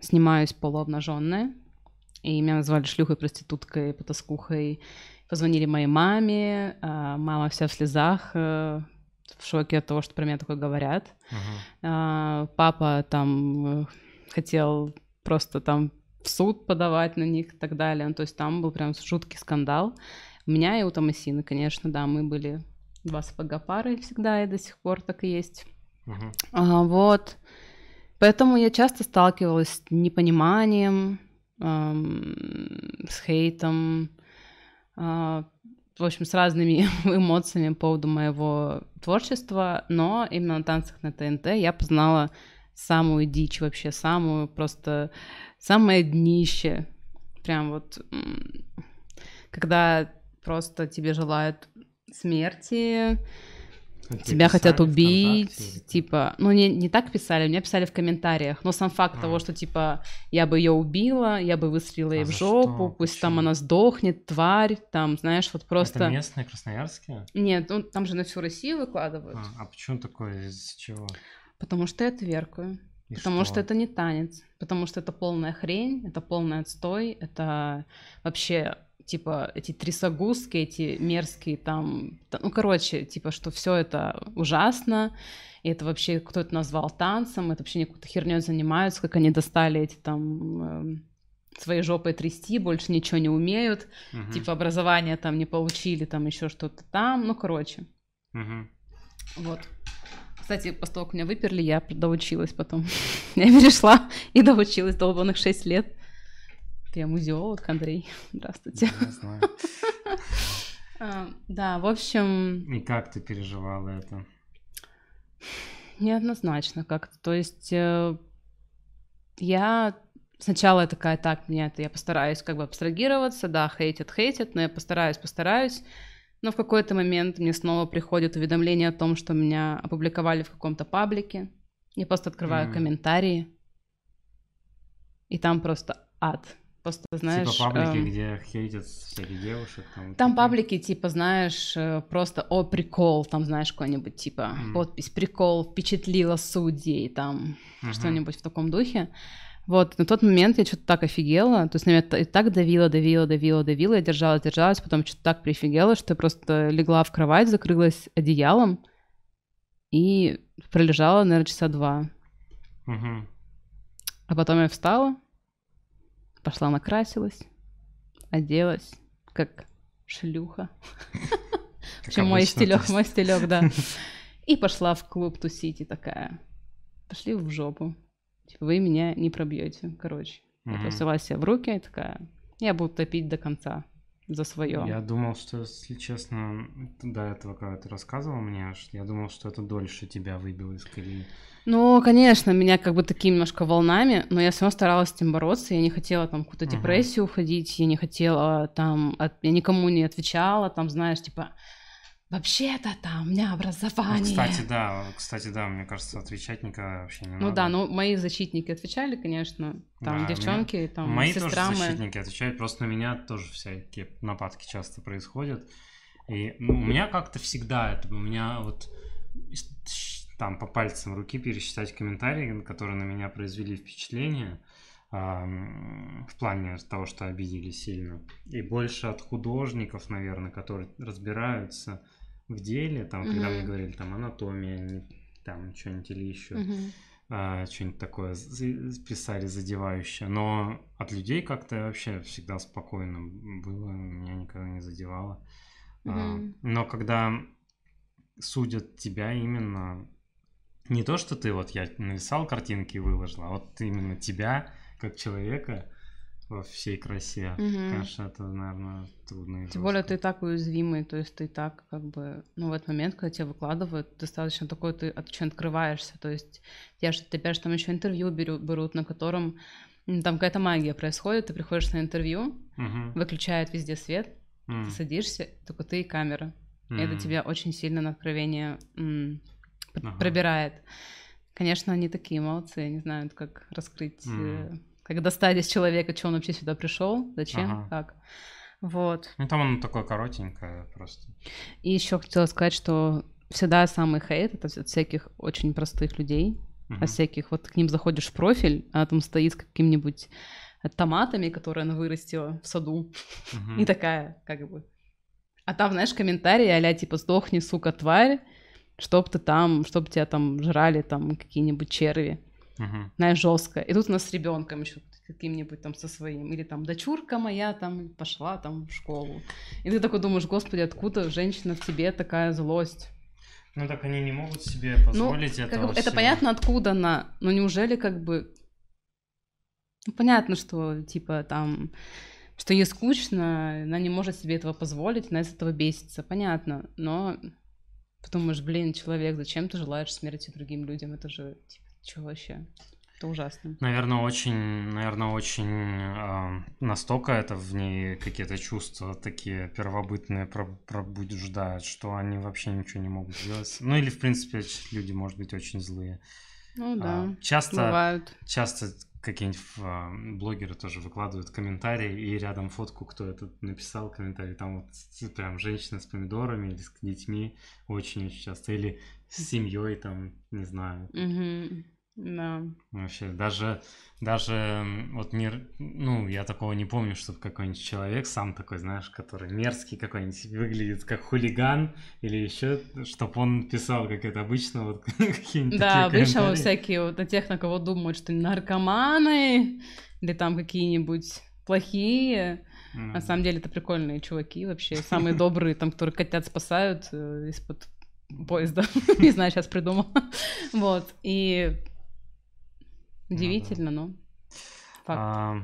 снимаюсь полуобнаженная. И меня назвали шлюхой, проституткой, потаскухой. Позвонили моей маме, а мама вся в слезах, э, в шоке от того, что про меня такое говорят. uh папа там э, хотел просто там в суд подавать на них и так далее. Ну, то есть там был прям жуткий скандал. У меня и у Томасины, конечно, да, мы были два сапога пары всегда и до сих пор так и есть. Угу. А, вот. Поэтому я часто сталкивалась с непониманием, эм, с хейтом, э, в общем, с разными эмоциями по поводу моего творчества, но именно на танцах на ТНТ я познала самую дичь вообще, самую просто, самое днище. Прям вот, когда просто тебе желают смерти, Тебе тебя хотят убить, типа, ну не, не так писали, мне писали в комментариях, но сам факт а. того, что типа я бы ее убила, я бы выстрелила а ей в жопу, что? пусть Почему? там она сдохнет, тварь, там, знаешь, вот просто... Это местные, красноярские? Нет, ну там же на всю Россию выкладывают. А, а почему такое, из чего? Потому что я тверкаю. И потому что? что это не танец, потому что это полная хрень, это полный отстой, это вообще типа эти трясогузки, эти мерзкие там, ну короче, типа что все это ужасно, и это вообще кто-то назвал танцем, это вообще какую херню занимаются, как они достали эти там э, эм, своей жопой трясти, больше ничего не умеют, угу. типа образование там не получили, там еще что-то там, ну короче. Угу. Вот. Кстати, после того, как меня выперли, я доучилась потом. я перешла и доучилась долбанных 6 лет. Я музеолог, Андрей. Здравствуйте. Я знаю. А, да, в общем... И как ты переживала это? Неоднозначно как-то. То есть э, я сначала я такая, так, нет, я постараюсь как бы абстрагироваться, да, хейтят, хейтят, но я постараюсь, постараюсь. Но в какой-то момент мне снова приходит уведомление о том, что меня опубликовали в каком-то паблике. Я просто открываю mm. комментарии, и там просто ад. Просто типа знаешь. Типа паблики, э, где хейтят всяких девушек. Там, там паблики, типа, знаешь, э, просто о, прикол, там, знаешь, какой-нибудь типа mm. подпись, прикол, впечатлила судей, там, uh-huh. что-нибудь в таком духе. Вот, на тот момент я что-то так офигела, то есть на меня и так давила, давила, давила, давила, я держалась, держалась, потом что-то так прифигела, что я просто легла в кровать, закрылась одеялом и пролежала, наверное, часа два. Угу. А потом я встала, Пошла накрасилась, оделась, как шлюха. В общем, мой стилек, мой стилек, да. И пошла в клуб тусить и такая. Пошли в жопу. Типа, вы меня не пробьете, короче. Я бросила себя в руки и такая, я буду топить до конца за свое. Я думал, что, если честно, до этого, когда ты рассказывал мне, я думал, что это дольше тебя выбило из колеи. Ну, конечно, меня как бы такие немножко волнами, но я все равно старалась с этим бороться. Я не хотела там какую-то угу. депрессию уходить, я не хотела там, от, я никому не отвечала, там, знаешь, типа, вообще-то там у меня ну, образование. Ну, кстати, да, кстати, да, мне кажется, отвечать никогда вообще не ну, надо. Ну да, ну мои защитники отвечали, конечно, там да, девчонки, меня... там мои сестра тоже моя. защитники отвечают, просто на меня тоже всякие нападки часто происходят. И ну, у меня как-то всегда это, у меня вот там по пальцам руки пересчитать комментарии, которые на меня произвели впечатление в плане того, что обидели сильно. И больше от художников, наверное, которые разбираются в деле, там, mm-hmm. когда мне говорили, там, анатомия, там, что-нибудь или еще, mm-hmm. А, что-нибудь такое писали задевающее. Но от людей как-то вообще всегда спокойно было, меня никогда не задевало. Mm-hmm. но когда судят тебя именно не то, что ты вот я нарисовал картинки и выложил, а вот именно тебя как человека во всей красе. Угу. Конечно, это, наверное, трудно. Тем более ты так уязвимый, то есть ты так как бы, ну, в этот момент, когда тебя выкладывают, достаточно такой ты очень открываешься, то есть тебя же, теперь же там еще интервью беру, берут, на котором там какая-то магия происходит, ты приходишь на интервью, угу. выключают везде свет, угу. ты садишься, только ты и камера. Угу. И это тебя очень сильно на откровение ага. пробирает. Конечно, они такие молодцы, не знают, как раскрыть, mm. как достать из человека, что он вообще сюда пришел, зачем, ага. как. Вот. Ну там оно такое коротенькое просто. И еще хотела сказать, что всегда самый хейт это от всяких очень простых людей, угу. от всяких вот к ним заходишь в профиль, а там стоит с каким-нибудь томатами, которые она вырастила в саду, угу. и такая как бы. А там, знаешь, комментарии а типа «сдохни, сука, тварь», чтоб ты там, чтоб тебя там жрали там какие-нибудь черви. Угу. Знаешь, жестко. И тут у нас с ребенком еще каким-нибудь там со своим, или там дочурка моя там пошла там в школу. И ты такой думаешь, господи, откуда женщина в тебе такая злость? Ну так они не могут себе ну, позволить ну, этого. Как бы, это понятно, откуда она, но неужели как бы... Ну, понятно, что типа там что ей скучно, она не может себе этого позволить, она из этого бесится, понятно, но Подумаешь, блин, человек, зачем ты желаешь смерти другим людям? Это же, типа, что вообще? Это ужасно. Наверное, очень, наверное, очень э, настолько это в ней какие-то чувства такие первобытные пробуждают, что они вообще ничего не могут сделать. Ну или, в принципе, люди, может быть, очень злые. Ну а, да. А, часто, бывают. часто какие-нибудь а, блогеры тоже выкладывают комментарии и рядом фотку, кто это написал комментарий. Там вот прям женщина с помидорами или с детьми очень-очень часто. Или с семьей там, не знаю. Угу. Да. Вообще, даже, даже вот мир, ну, я такого не помню, чтобы какой-нибудь человек сам такой, знаешь, который мерзкий какой-нибудь, выглядит как хулиган или еще, чтобы он писал, как это обычно, вот какие-нибудь Да, обычно вот всякие, вот на тех, на кого думают, что наркоманы или там какие-нибудь плохие. Mm. На самом деле это прикольные чуваки вообще, самые добрые, там, которые котят спасают э, из-под поезда. Не знаю, сейчас придумал Вот, и Удивительно, ну, да. но факт. А,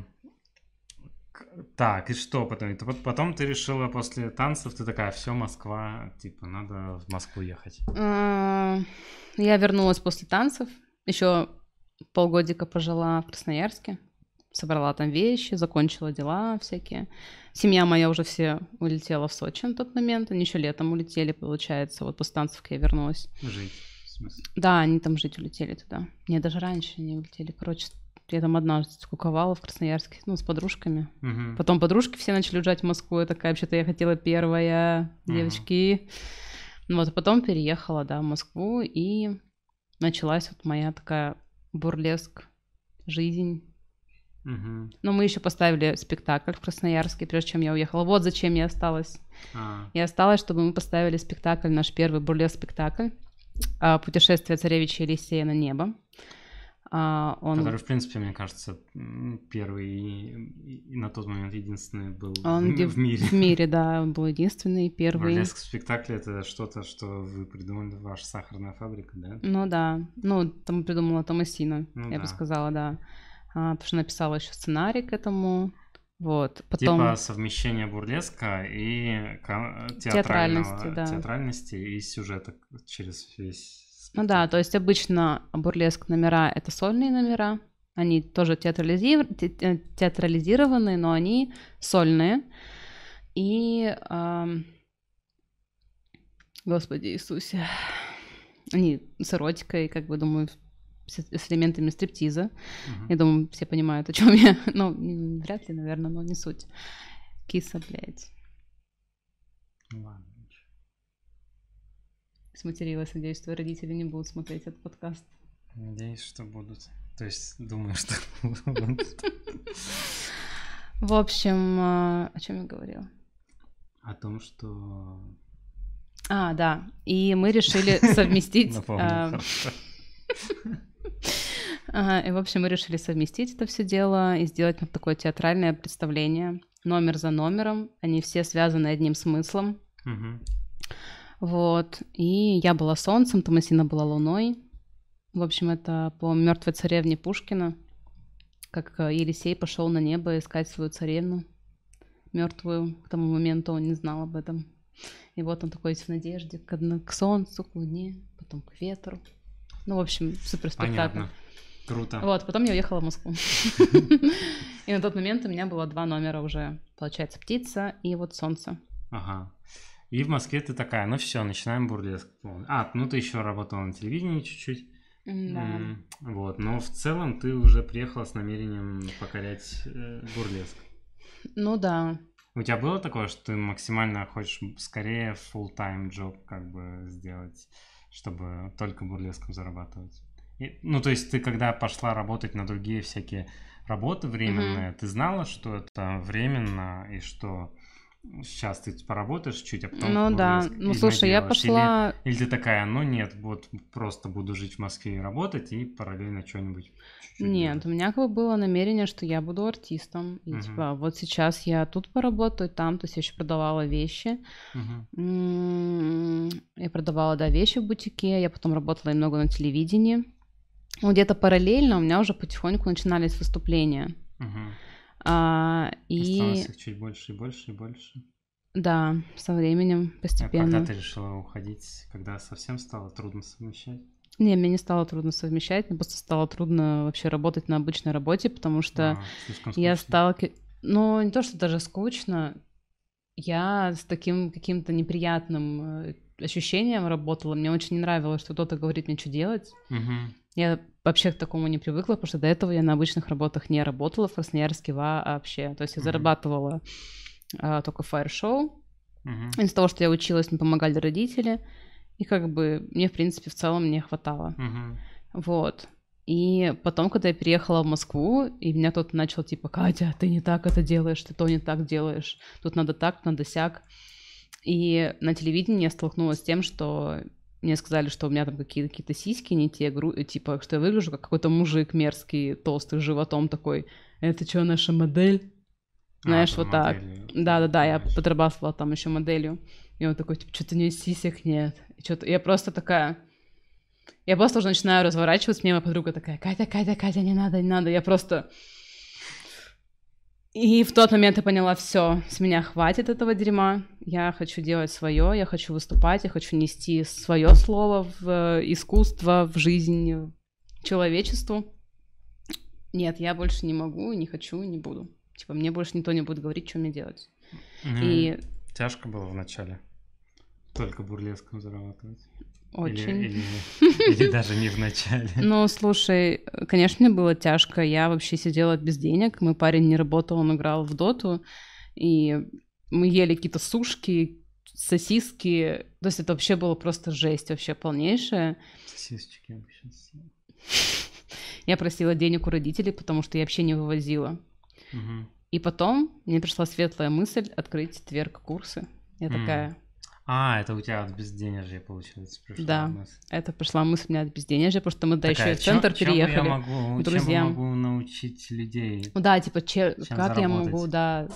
так, и что потом? Ты, потом ты решила после танцев, ты такая, все, Москва, типа, надо в Москву ехать. Я вернулась после танцев, еще полгодика пожила в Красноярске, собрала там вещи, закончила дела всякие. Семья моя уже все улетела в Сочи на тот момент, они еще летом улетели, получается, вот после танцев я вернулась. Жить смысле? Да, они там жить улетели туда. Не, даже раньше они улетели. Короче, я там одна скуковала в Красноярске, ну, с подружками. Угу. Потом подружки все начали уезжать в Москву. Я такая, вообще-то я хотела первая, угу. девочки. Ну вот, а потом переехала, да, в Москву, и началась вот моя такая бурлеск жизнь. Угу. Ну, Но мы еще поставили спектакль в Красноярске, прежде чем я уехала. Вот зачем я осталась. А. Я осталась, чтобы мы поставили спектакль, наш первый бурлеск спектакль. А, «Путешествие царевича Елисея на небо». А, он... Который, в принципе, мне кажется, первый и, и на тот момент единственный был он в мире. В мире, да, он был единственный, первый. Бурлеск спектакль — это что-то, что вы придумали, ваша сахарная фабрика, да? Ну да, ну там придумала Томасина, ну, я да. бы сказала, да. А, потому что написала еще сценарий к этому. Вот, потом... Типа совмещение бурлеска и театральности, да. театральности и сюжета через весь Ну да, то есть обычно бурлеск номера — это сольные номера, они тоже театрализи... театрализированы, но они сольные. И... Эм... Господи Иисусе. Они с эротикой, как бы, думаю, с, элементами стриптиза. Угу. Я думаю, все понимают, о чем я. Ну, вряд ли, наверное, но не суть. Киса, блядь. Ну ладно. Сматерилась, надеюсь, твои родители не будут смотреть этот подкаст. Надеюсь, что будут. То есть, думаю, что будут. В общем, а, о чем я говорила? О том, что... А, да. И мы решили совместить... А, Ага, и, в общем, мы решили совместить это все дело и сделать ну, такое театральное представление. Номер за номером. Они все связаны одним смыслом. Угу. Вот. И я была солнцем, Томасина была луной. В общем, это по мертвой царевне Пушкина, как э, Елисей пошел на небо искать свою царевну мертвую. К тому моменту он не знал об этом. И вот он такой в надежде к, к солнцу, к луне, потом к ветру. Ну, в общем, супер спектакль. Понятно. Круто. Вот, потом я уехала в Москву. И на тот момент у меня было два номера уже, получается, птица и вот солнце. Ага. И в Москве ты такая, ну все, начинаем бурлеск. А, ну ты еще работала на телевидении чуть-чуть. Да. Вот, но в целом ты уже приехала с намерением покорять э, бурлеск. Ну да. У тебя было такое, что ты максимально хочешь скорее full-time job как бы сделать, чтобы только бурлеском зарабатывать? ну, то есть ты, когда пошла работать на другие всякие работы временные, mm-hmm. ты знала, что это временно и что сейчас ты типа поработаешь чуть, а потом... Ну да, ну слушай, я пошла... Или, или ты такая, ну нет, вот просто буду жить в Москве и работать, и параллельно что-нибудь... Нет, делать. у меня как бы было намерение, что я буду артистом, и угу. типа вот сейчас я тут поработаю, там, то есть я еще продавала вещи, угу. я продавала, да, вещи в бутике, я потом работала немного на телевидении, вот где-то параллельно у меня уже потихоньку начинались выступления. Угу. А, и... Осталось их чуть больше и больше и больше. Да, со временем, постепенно. А когда ты решила уходить? Когда совсем стало трудно совмещать? Не, мне не стало трудно совмещать, мне просто стало трудно вообще работать на обычной работе, потому что а, я стала, Ну, не то, что даже скучно, я с таким каким-то неприятным э, ощущением работала. Мне очень не нравилось, что кто-то говорит мне, что делать. Угу. Я вообще к такому не привыкла, потому что до этого я на обычных работах не работала в Красноярске вообще. То есть я mm-hmm. зарабатывала а, только фаер-шоу. Mm-hmm. Из-за того, что я училась, мне помогали родители. И как бы мне, в принципе, в целом не хватало. Mm-hmm. Вот. И потом, когда я переехала в Москву, и меня тут начал типа, Катя, ты не так это делаешь, ты то не так делаешь, тут надо так, надо сяк. И на телевидении я столкнулась с тем, что мне сказали, что у меня там какие-то какие сиськи не те, гру... Э, типа, что я выгляжу как какой-то мужик мерзкий, толстый, животом такой. Это что, наша модель? А, Знаешь, вот модель. так. Да-да-да, я подрабатывала там еще моделью. И он такой, типа, что-то у нее сисек нет. И что-то... Я просто такая... Я просто уже начинаю разворачиваться, мне моя подруга такая, Катя, Катя, Катя, не надо, не надо. Я просто и в тот момент я поняла, все, с меня хватит этого дерьма, я хочу делать свое, я хочу выступать, я хочу нести свое слово в э, искусство, в жизнь, человечеству. Нет, я больше не могу, не хочу, не буду. Типа, мне больше никто не будет говорить, что мне делать. Mm-hmm. И... Тяжко было вначале. Только бурлеском зарабатывать. Очень. Или, или, или даже не в начале. Ну, слушай, конечно, мне было тяжко. Я вообще сидела без денег. Мой парень не работал, он играл в доту. И мы ели какие-то сушки, сосиски. То есть это вообще было просто жесть, вообще полнейшая. Сосисочки я Я просила денег у родителей, потому что я вообще не вывозила. Угу. И потом мне пришла светлая мысль открыть тверк курсы. Я mm. такая, а, это у тебя от безденежья, получилось? пришла да, мысль. это пришла мысль у меня от безденежья, потому что мы, да, еще в центр чем, переехали. Чем я могу, друзьям. Чем я могу научить людей? Ну Да, типа, че, как заработать? я могу, да,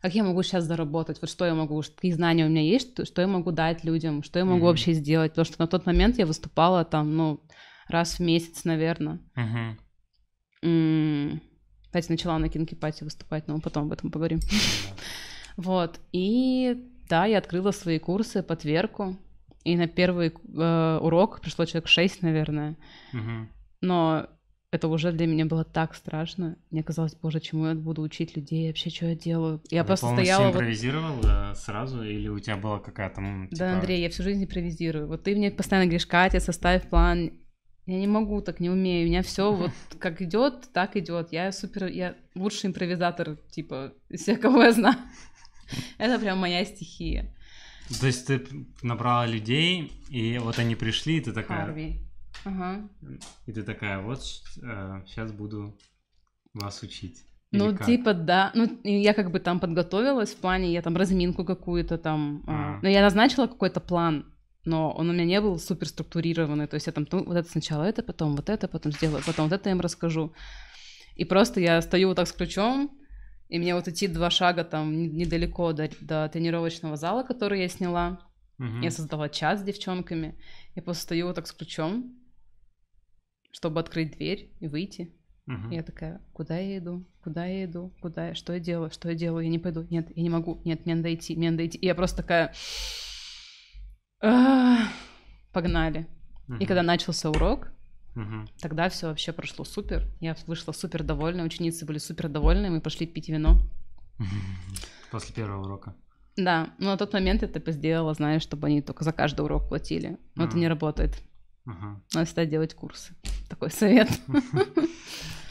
как я могу сейчас заработать, вот что я могу, какие знания у меня есть, что, что я могу дать людям, что я могу mm-hmm. вообще сделать, потому что на тот момент я выступала там, ну, раз в месяц, наверное. Mm-hmm. М-м- кстати, начала на Кинки Пати выступать, но мы потом об этом поговорим. Mm-hmm. вот, и да, я открыла свои курсы по тверку, и на первый э, урок пришло человек 6, наверное. Угу. Но это уже для меня было так страшно. Мне казалось, боже, чему я буду учить людей, вообще, что я делаю. Я Ты просто стояла... импровизировала вот... сразу, или у тебя была какая-то... типа... Да, Андрей, я всю жизнь импровизирую. Вот ты мне постоянно говоришь, Катя, составь план. Я не могу, так не умею. У меня все вот как идет, так идет. Я супер, я лучший импровизатор, типа, из всех, кого я знаю. Это прям моя стихия. То есть ты набрала людей, и вот они пришли, и ты такая... Харви. Ага. И ты такая, вот сейчас э, буду вас учить. Или ну, как? типа, да. Ну, я как бы там подготовилась в плане, я там разминку какую-то там. А. Э, я назначила какой-то план, но он у меня не был супер структурированный. То есть я там ну, вот это сначала это, потом вот это, потом сделаю, потом вот это я им расскажу. И просто я стою вот так с ключом, и мне вот идти два шага там недалеко до, до тренировочного зала, который я сняла. Угу. Я создала чат с девчонками. Я просто стою вот так с ключом, чтобы открыть дверь и выйти. Угу. И я такая, куда я иду? Куда я иду? Куда я? Что я делаю? Что я делаю? Я не пойду. Нет, я не могу. Нет, мне надо идти. Мне надо идти. И я просто такая... Погнали. Угу. И когда начался урок, Угу. Тогда все вообще прошло супер. Я вышла супер довольна, ученицы были супер довольны, мы пошли пить вино. После первого урока. Да, но ну, на тот момент это типа сделала, знаешь, чтобы они только за каждый урок платили. Но это не работает. uh Надо всегда делать курсы. Такой совет.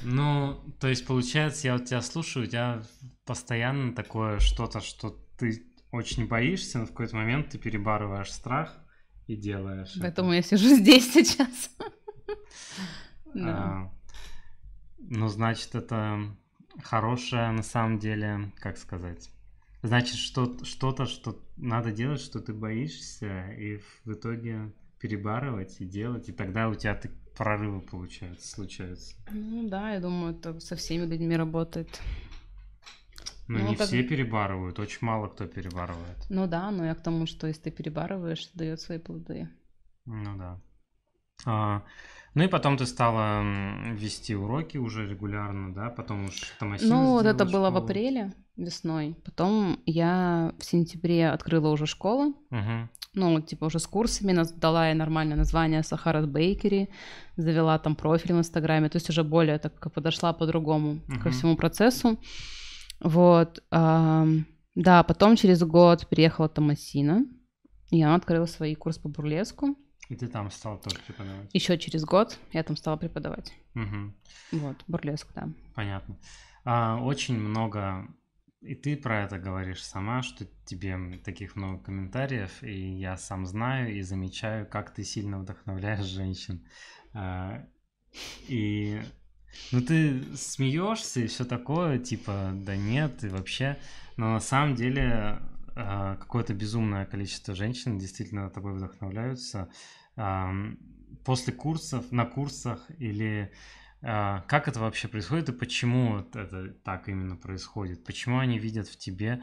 Ну, то есть, получается, я вот тебя слушаю, у тебя постоянно такое что-то, что ты очень боишься, но в какой-то момент ты перебарываешь страх и делаешь. Поэтому я сижу здесь сейчас. А, ну, значит, это хорошее, на самом деле, как сказать... Значит, что-то, что, надо делать, что ты боишься, и в итоге перебарывать и делать, и тогда у тебя прорывы получаются, случаются. Ну да, я думаю, это со всеми людьми работает. Но ну, ну, не как... все перебарывают, очень мало кто перебарывает. Ну да, но я к тому, что если ты перебарываешь, дает свои плоды. Ну да. А, ну и потом ты стала вести уроки уже регулярно, да? Потом уж там Ну, вот это школу. было в апреле весной. Потом я в сентябре открыла уже школу. Угу. Ну, типа уже с курсами нас дала я нормальное название Сахарас Бейкери, завела там профиль в Инстаграме, то есть уже более так подошла по-другому угу. ко всему процессу. Вот. Да, потом через год приехала Томасина, и она открыла свой курс по бурлеску. И ты там стал тоже преподавать? Еще через год я там стала преподавать. Угу. Вот, бурлеск, да. Понятно. А, очень много, и ты про это говоришь сама, что тебе таких много комментариев, и я сам знаю и замечаю, как ты сильно вдохновляешь женщин. А, и ну ты смеешься и все такое, типа, да нет, и вообще. Но на самом деле а, какое-то безумное количество женщин действительно тобой вдохновляются после курсов, на курсах или а, как это вообще происходит и почему это так именно происходит? Почему они видят в тебе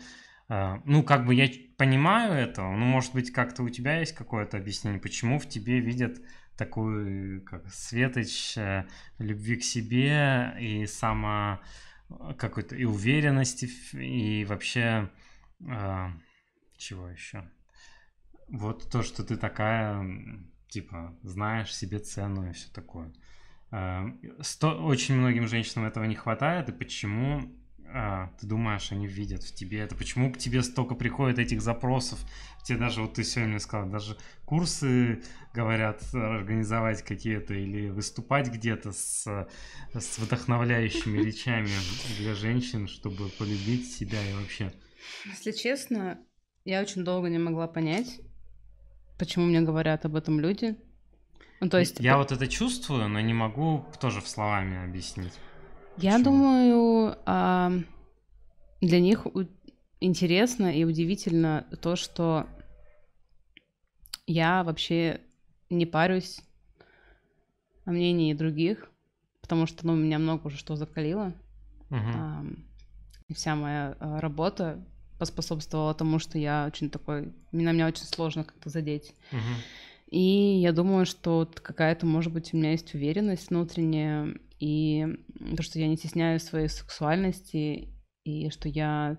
а, ну, как бы я понимаю это, но, может быть, как-то у тебя есть какое-то объяснение, почему в тебе видят такую как, светоч э, любви к себе и сама какой-то и уверенности, и вообще а, чего еще? Вот то, что ты такая типа, знаешь себе цену и все такое. Эм, сто, очень многим женщинам этого не хватает, и почему э, ты думаешь, они видят в тебе это? Почему к тебе столько приходит этих запросов? Тебе даже, вот ты сегодня мне сказал, даже курсы говорят э, организовать какие-то или выступать где-то с, с вдохновляющими речами для женщин, чтобы полюбить себя и вообще. Если честно, я очень долго не могла понять, Почему мне говорят об этом люди? Ну, то есть... Я вот это чувствую, но не могу тоже в словами объяснить. Я думаю, а, для них интересно и удивительно то, что я вообще не парюсь о мнении других, потому что ну, меня много уже что закалило. Угу. Вся моя а, работа поспособствовало тому, что я очень такой... На меня очень сложно как-то задеть. Угу. И я думаю, что какая-то, может быть, у меня есть уверенность внутренняя, и то, что я не стесняю своей сексуальности, и что я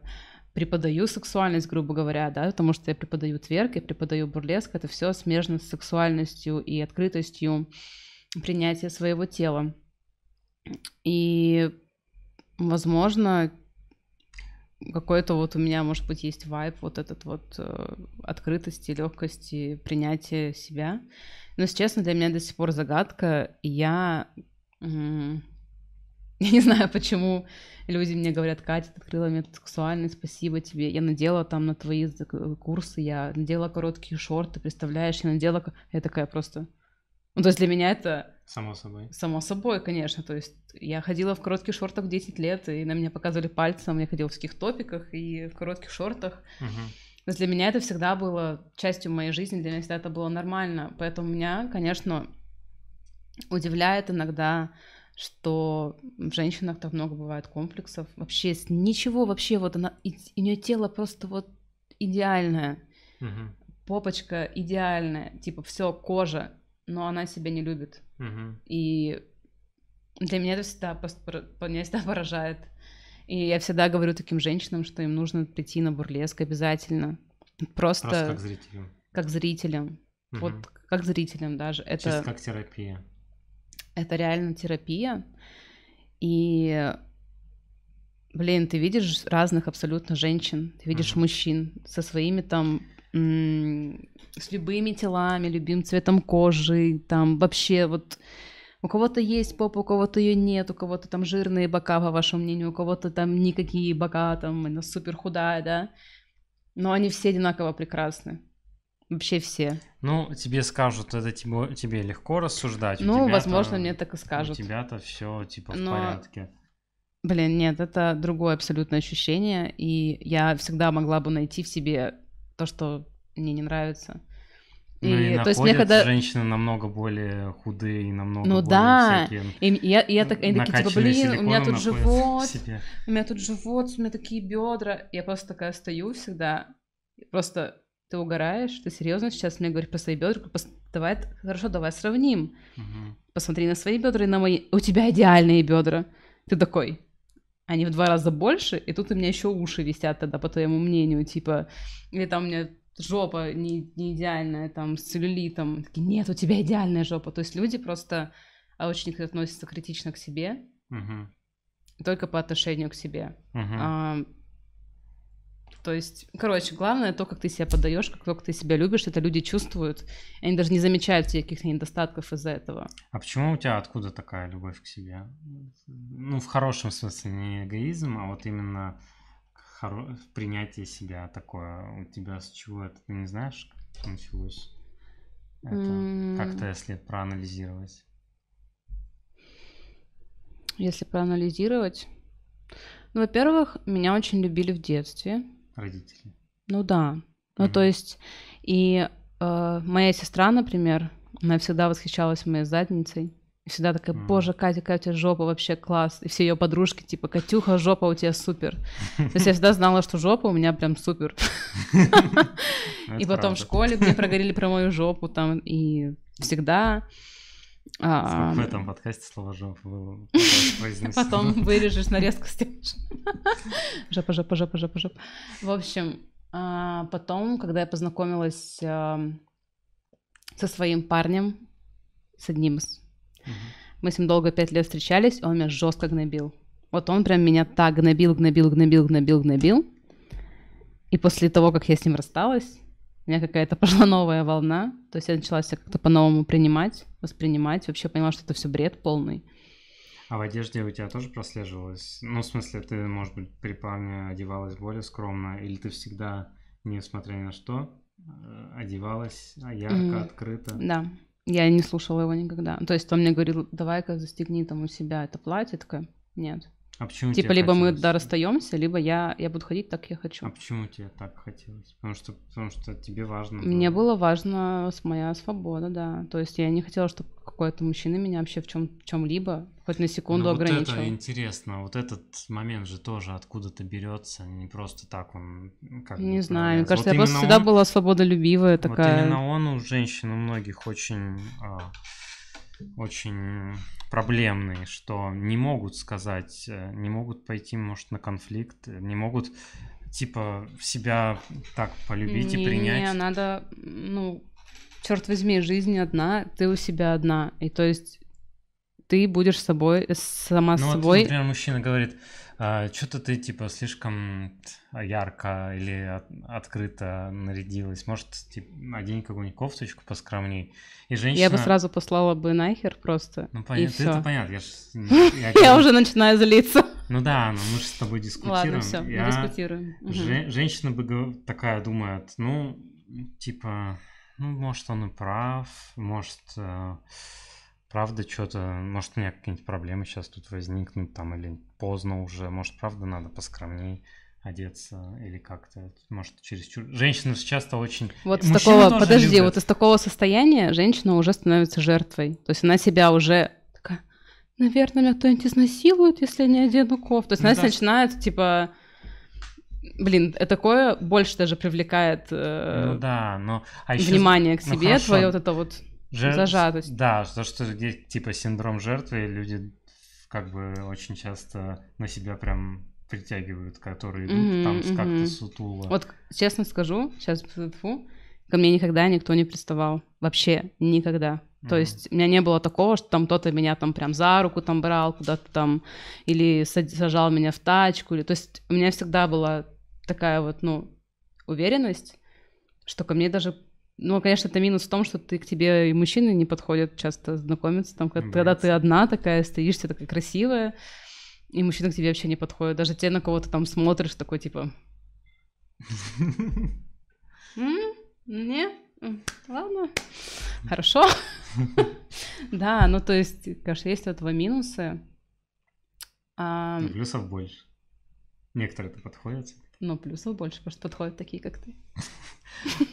преподаю сексуальность, грубо говоря, да, потому что я преподаю тверк, я преподаю бурлеск, это все смежно с сексуальностью и открытостью принятия своего тела. И, возможно, какой-то вот у меня, может быть, есть вайб вот этот вот э, открытости, легкости, принятия себя. Но, если честно, для меня до сих пор загадка. Я, я не знаю, почему люди мне говорят, Катя, ты открыла метод сексуальный, спасибо тебе. Я надела там на твои э, курсы, я надела короткие шорты, представляешь, я надела... Я такая просто... Ну, то есть для меня это Само собой. Само собой, конечно. То есть я ходила в коротких шортах в 10 лет, и на меня показывали пальцем. Я ходила в всяких топиках и в коротких шортах. Угу. для меня это всегда было частью моей жизни, для меня всегда это было нормально. Поэтому меня, конечно, удивляет иногда, что в женщинах так много бывает комплексов. Вообще ничего, вообще вот она, у нее тело просто вот идеальное. Угу. Попочка идеальная, типа все, кожа но она себя не любит. Угу. И для меня это всегда, меня всегда поражает. И я всегда говорю таким женщинам, что им нужно прийти на бурлеск обязательно. Просто... Просто как зрителям. Как зрителям. Угу. Вот как зрителям даже. Это... Чисто как терапия. Это реально терапия. И, блин, ты видишь разных абсолютно женщин, ты видишь угу. мужчин со своими там с любыми телами, любым цветом кожи, там вообще вот у кого-то есть попа, у кого-то ее нет, у кого-то там жирные бока, по вашему мнению, у кого-то там никакие бока, там она супер худая, да. Но они все одинаково прекрасны. Вообще все. Ну, тебе скажут, это тебе, тебе легко рассуждать. Ну, возможно, мне так и скажут. У тебя-то все типа в порядке. Блин, нет, это другое абсолютное ощущение, и я всегда могла бы найти в себе то, что мне не нравится. Ну и, ну, и то есть мне когда женщины намного более худые и намного ну, более да. всякие. И, и я, и я так, они такие типа, блин, у меня тут живот, у меня тут живот, у меня такие бедра. Я просто такая стою всегда, просто ты угораешь, ты серьезно сейчас мне говоришь про свои бедра, давай, хорошо, давай сравним, угу. посмотри на свои бедра и на мои, у тебя идеальные бедра. Ты такой, они в два раза больше, и тут у меня еще уши висят тогда, по твоему мнению, типа, или там у меня жопа не, не идеальная, там, с целлюлитом. Такие, нет, у тебя идеальная жопа. То есть люди просто а, очень относятся критично к себе, угу. только по отношению к себе. Угу. А, то есть, короче, главное то, как ты себя подаешь, как только ты себя любишь, это люди чувствуют. Они даже не замечают тебе каких-то недостатков из-за этого. А почему у тебя откуда такая любовь к себе? Ну, в хорошем смысле не эгоизм, а вот именно хоро... принятие себя такое. У тебя с чего это? Ты не знаешь, как началось? Это mm. как-то, если проанализировать. Если проанализировать. Ну, во-первых, меня очень любили в детстве родители. Ну да. Mm-hmm. Ну то есть и э, моя сестра, например, она всегда восхищалась моей задницей. И всегда такая, боже, Катя, какая у тебя жопа вообще класс. И все ее подружки, типа, Катюха, жопа у тебя супер. То есть я всегда знала, что жопа у меня прям супер. И потом в школе мне проговорили про мою жопу там. И всегда а... В этом подкасте слово «жопа» Потом вырежешь, нарезку сделаешь. Жопа, жопа, жопа, жопа, жопа. В общем, а, потом, когда я познакомилась со своим парнем, с одним из, мы с ним долго пять лет встречались, он меня жестко гнобил. Вот он прям меня так гнобил, гнобил, гнобил, гнобил, гнобил. И после того, как я с ним рассталась, меня какая-то пошла новая волна, то есть я начала себя как-то по-новому принимать, воспринимать, вообще поняла, что это все бред полный. А в одежде у тебя тоже прослеживалось? Ну, в смысле, ты, может быть, при парне одевалась более скромно, или ты всегда, несмотря ни на что, э, одевалась ярко, mm-hmm. открыто? Да, я не слушала его никогда. То есть он мне говорил, давай-ка застегни там у себя это платье, такая, нет, а почему типа либо хотелось? мы да, расстаемся, либо я, я буду ходить так, как я хочу. А почему тебе так хотелось? Потому что, потому что тебе важно. Было. Мне было важно моя свобода, да. То есть я не хотела, чтобы какой-то мужчина меня вообще в чем в чем-либо хоть на секунду Но ну, ограничил. Вот это интересно, вот этот момент же тоже откуда-то берется, не просто так он как Не знаю, мне кажется, вот я просто всегда он, была свободолюбивая такая. Вот именно он у женщин у многих очень а, очень проблемные, что не могут сказать, э, не могут пойти, может, на конфликт, э, не могут типа себя так полюбить не, и принять. Не, надо, ну, черт возьми, жизнь одна, ты у себя одна, и то есть ты будешь собой, сама ну, собой. Вот, например, мужчина говорит, а, Что-то ты типа слишком ярко или от, открыто нарядилась. Может, типа, надень какую-нибудь кофточку поскромней. И женщина... Я бы сразу послала бы нахер просто. Ну, понятно, это понятно. Я, ж, я, я уже начинаю злиться. Ну да, но ну мы же с тобой дискутируем. Ладно, все, я... дискутируем. Же... Женщина бы такая думает, ну, типа, ну, может, он и прав, может... Э, правда что-то, может у меня какие-нибудь проблемы сейчас тут возникнут там или поздно уже, может правда надо поскромнее одеться или как-то, может через женщина часто очень. Вот из такого, подожди, любят. вот из такого состояния женщина уже становится жертвой, то есть она себя уже такая, наверное, меня кто-нибудь изнасилует, если я не одену кофту, то есть ну, она да. начинает типа Блин, такое больше даже привлекает э, ну, да, но... а еще... внимание к ну себе, ну, твое вот это вот Жертв, зажатость. Да, то, что есть типа синдром жертвы, люди как бы очень часто на себя прям притягивают, которые идут mm-hmm, там mm-hmm. как-то сутуло. Вот честно скажу, сейчас фу, ко мне никогда никто не приставал. Вообще никогда. Mm-hmm. То есть у меня не было такого, что там кто-то меня там прям за руку там брал куда-то там, или сажал меня в тачку. Или... То есть у меня всегда была такая вот, ну, уверенность, что ко мне даже ну, конечно, это минус в том, что ты к тебе и мужчины не подходят часто знакомиться. Там, когда, когда ты одна такая, стоишься такая красивая, и мужчина к тебе вообще не подходит. Даже те, на кого ты там смотришь, такой типа... Не? Ладно. Хорошо. Да, ну то есть, конечно, есть вот два минуса. Ну, плюсов больше. Некоторые-то подходят но плюсов больше, потому что подходят такие, как ты.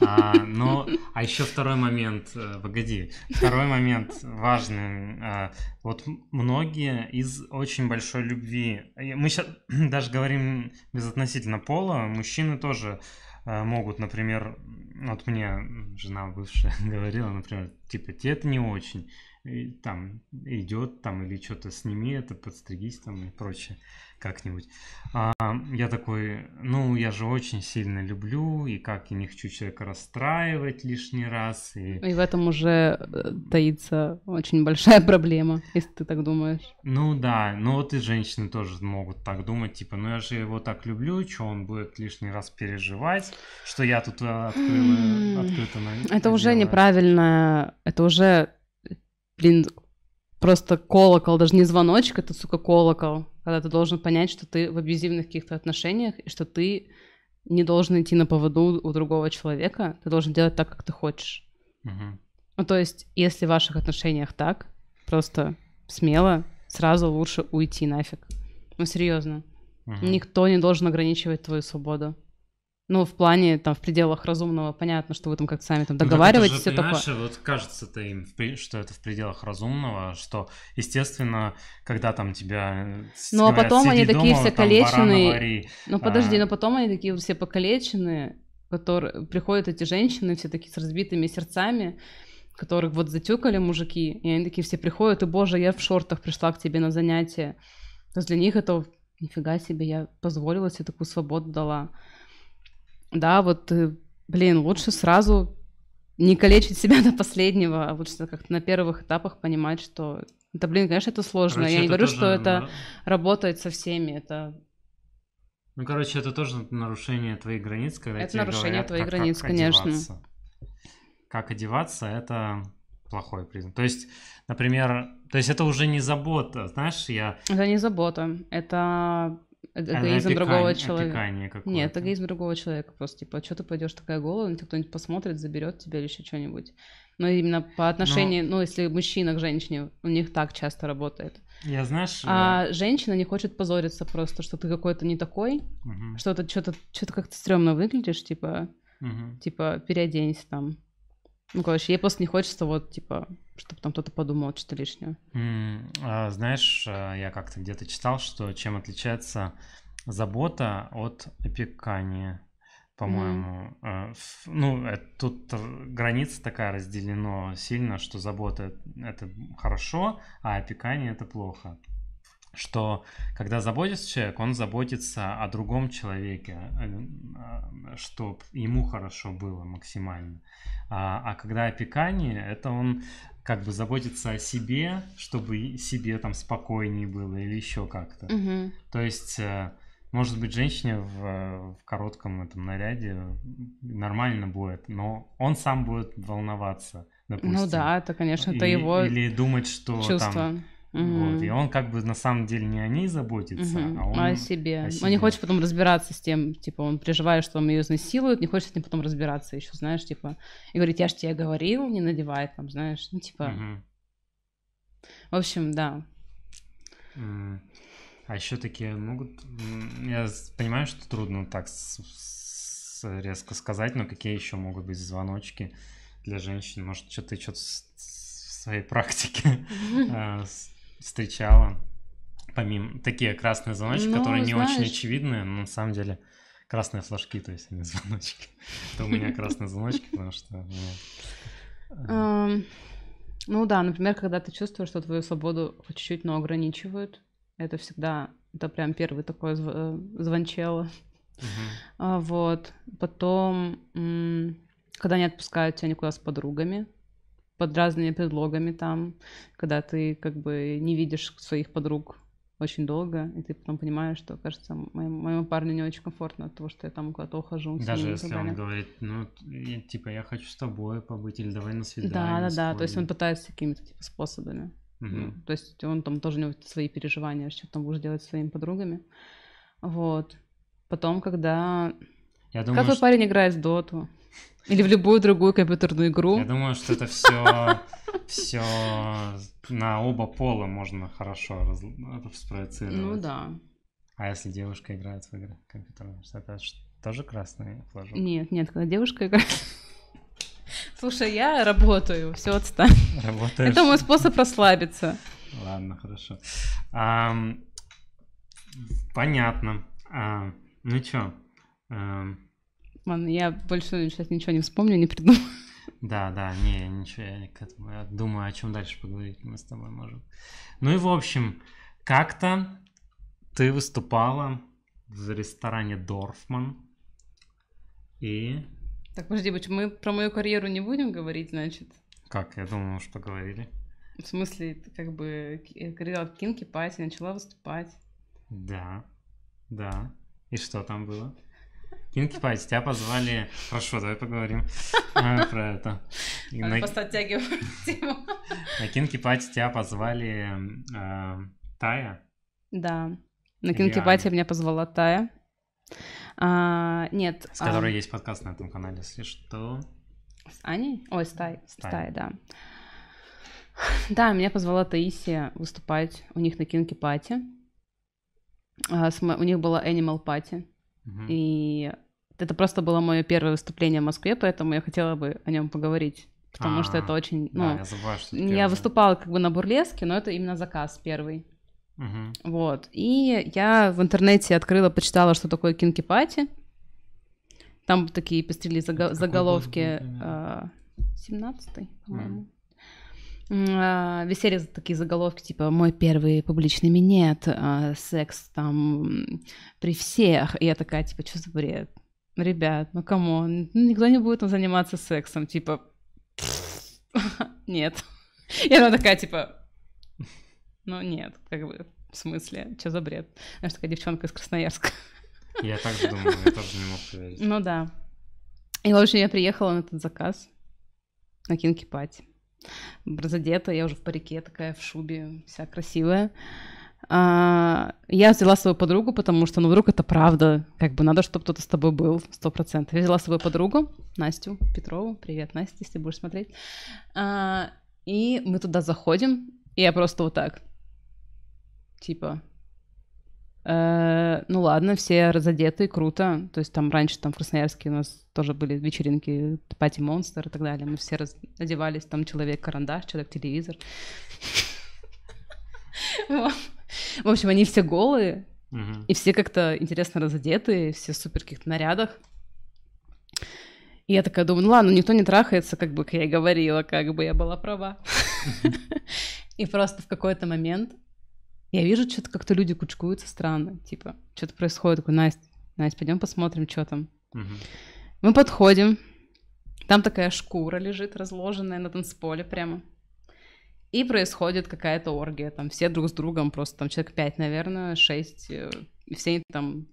А, но, ну, а еще второй момент, э, погоди, второй момент важный. А, вот многие из очень большой любви, э, мы сейчас даже говорим безотносительно пола, мужчины тоже э, могут, например, вот мне жена бывшая говорила, например, типа, тебе это не очень и, там идет там или что-то сними это, подстригись там и прочее как-нибудь. А, я такой, ну я же очень сильно люблю и как я не хочу человека расстраивать лишний раз. И, и в этом уже э, таится очень большая проблема, если ты так думаешь. Ну да, ну вот и женщины тоже могут так думать, типа, ну я же его так люблю, что он будет лишний раз переживать, что я тут э, открыла, открыто на... Это уже неправильно, это уже блин, просто колокол, даже не звоночек, это, сука, колокол, когда ты должен понять, что ты в абьюзивных каких-то отношениях, и что ты не должен идти на поводу у другого человека, ты должен делать так, как ты хочешь. Угу. Ну, то есть, если в ваших отношениях так, просто смело, сразу лучше уйти нафиг. Ну, серьезно. Угу. Никто не должен ограничивать твою свободу. Ну, в плане, там, в пределах разумного, понятно, что вы там как-то сами там ну, договариваетесь, все такое. вот кажется-то им, что это в пределах разумного, что, естественно, когда там тебя... Э, ну, а потом они дома, такие все там, калеченные. ну, подожди, а... но ну, потом они такие все покалеченные, которые... Приходят эти женщины, все такие с разбитыми сердцами, которых вот затюкали мужики, и они такие все приходят, и, боже, я в шортах пришла к тебе на занятие, То есть для них это, нифига себе, я позволила себе такую свободу дала да, вот, э, блин, лучше сразу не калечить себя до последнего, а лучше как-то на первых этапах понимать, что да, блин, конечно, это сложно. Короче, Я не говорю, тоже, что это да. работает со всеми. Это ну, короче, это тоже нарушение твоих границ, когда это тебе нарушение говорят, твоих как, границ, как конечно. Одеваться. Как одеваться, это плохой признак. То есть, например, то есть это уже не забота, знаешь, я... Это не забота, это эгоизм другого человека. Нет, эгоизм другого человека. Просто типа, что ты пойдешь такая голая, на ну, типа, тебя кто-нибудь посмотрит, заберет тебя или еще что-нибудь. Но именно по ну, отношению, Но... ну, если мужчина к женщине, у них так часто работает. Я знаешь. А э, женщина не хочет позориться просто, что ты какой-то не такой, угу. что ты что-то что-то как-то стрёмно выглядишь, типа, угу. типа переоденься там ну, короче, ей просто не хочется вот, типа, чтобы там кто-то подумал что-то лишнее. Mm, знаешь, э, я как-то где-то читал, что чем отличается забота от опекания, по-моему. Mm. Ну, это, тут граница такая разделена сильно, что забота — это хорошо, а опекание — это плохо что когда заботится человек, он заботится о другом человеке, э, э, чтобы ему хорошо было максимально. А, а когда опекание, это он как бы заботится о себе, чтобы себе там спокойнее было или еще как-то. Угу. То есть, э, может быть, женщине в, в коротком этом наряде нормально будет, но он сам будет волноваться ну допустим. Ну да, это, конечно, это его Или думать, что чувство. там вот. И он как бы на самом деле не о ней заботится, а, а он о, себе. о себе. Он не хочет потом разбираться с тем, типа он переживает, что он ее изнасилует, не хочет с ним потом разбираться еще, знаешь, типа, и говорит, я же тебе говорил, не надевай там, знаешь, ну типа. mm В общем, да. А еще такие могут... Я понимаю, что трудно так с... С... резко сказать, но какие еще могут быть звоночки для женщин? Может, что то что-то в своей практике а, встречала, помимо такие красные звоночки, ну, которые не очень очевидные, но на самом деле красные флажки, то есть они а звоночки. Это у меня красные звоночки, потому что... Ну да, например, когда ты чувствуешь, что твою свободу хоть чуть-чуть, но ограничивают, это всегда, это прям первый такой э, звончело. А вот. Потом, когда не отпускают тебя никуда с подругами, под разными предлогами там, когда ты как бы не видишь своих подруг очень долго, и ты потом понимаешь, что, кажется, моему, моему парню не очень комфортно от того, что я там куда-то ухожу. Даже если он говорит, ну, типа, я хочу с тобой побыть, или давай на свидание. Да, да, да, то есть он пытается какими-то типа, способами. Угу. то есть он там тоже у него свои переживания, что там будешь делать с своими подругами. Вот. Потом, когда... Я думаю, как что... парень играет в доту? Или в любую другую компьютерную игру. Я думаю, что это все, все на оба пола можно хорошо раз, спроецировать. Ну да. А если девушка играет в игры компьютерные, это тоже красный флажок? Нет, нет, когда девушка играет... Слушай, я работаю, все отстань. Работаешь? Это мой способ расслабиться. Ладно, хорошо. А, понятно. А, ну чё, а, Ладно, я больше сейчас ничего не вспомню, не придумаю. Да, да, не, ничего, я к этому я думаю, о чем дальше поговорить мы с тобой можем. Ну и в общем, как-то ты выступала в ресторане Дорфман и... Так, подожди, почему мы про мою карьеру не будем говорить, значит? Как? Я думал, что говорили. В смысле, как бы кандидат э, в Кинки Пати начала выступать. Да, да. И что там было? Пинки ну, Пай, тебя позвали... Хорошо, давай поговорим э, про это. Мы просто оттягиваем тему. На Кинки Пати тебя позвали э, Тая. Да, на Кинки Пати меня позвала Тая. А, нет. С а, которой есть подкаст на этом канале, если что. С Аней? Ой, с Тай. да. Да, меня позвала Таисия выступать у них на Кинки Пати. А, у них была Animal пати И это просто было мое первое выступление в Москве, поэтому я хотела бы о нем поговорить. Потому а что это очень. Ну, я забываю, что я первый. выступала как бы на бурлеске, но это именно заказ первый. Угу. Вот. И я в интернете открыла, почитала, что такое кинки-пати. Там такие пестрили заго- заголовки. А, семнадцатый, по-моему. Mm. Висели такие заголовки, типа «Мой первый публичный минет», а, «Секс там при всех». И я такая, типа, что за бред? ребят, ну кому? Ну, никто не будет там заниматься сексом, типа, нет. И она такая, типа, ну нет, как бы, в смысле, что за бред? Знаешь, такая девчонка из Красноярска. Я так же думала, я тоже не мог поверить. Ну да. И, в общем, я приехала на этот заказ, на кинки-пати. Разодета, я уже в парике такая, в шубе, вся красивая. А, я взяла свою подругу, потому что, ну, вдруг это правда, как бы надо, чтобы кто-то с тобой был, сто процентов. Я взяла свою подругу, Настю Петрову, привет, Настя, если будешь смотреть. А, и мы туда заходим, и я просто вот так, типа, э, ну ладно, все разодеты, круто, то есть там раньше там в Красноярске у нас тоже были вечеринки Пати Монстр и так далее, мы все раз... одевались, там человек-карандаш, человек-телевизор. Вот. В общем, они все голые, и все как-то интересно разодетые, все супер каких-то нарядах. И я такая думаю, ну ладно, никто не трахается, как бы я и говорила, как бы я была права. И просто в какой-то момент я вижу, что-то как-то люди кучкуются странно, типа, что-то происходит, такой, Настя, Настя, пойдем посмотрим, что там. Мы подходим, там такая шкура лежит, разложенная на танцполе прямо. И происходит какая-то оргия, там все друг с другом, просто там человек пять, наверное, шесть, э, и все там...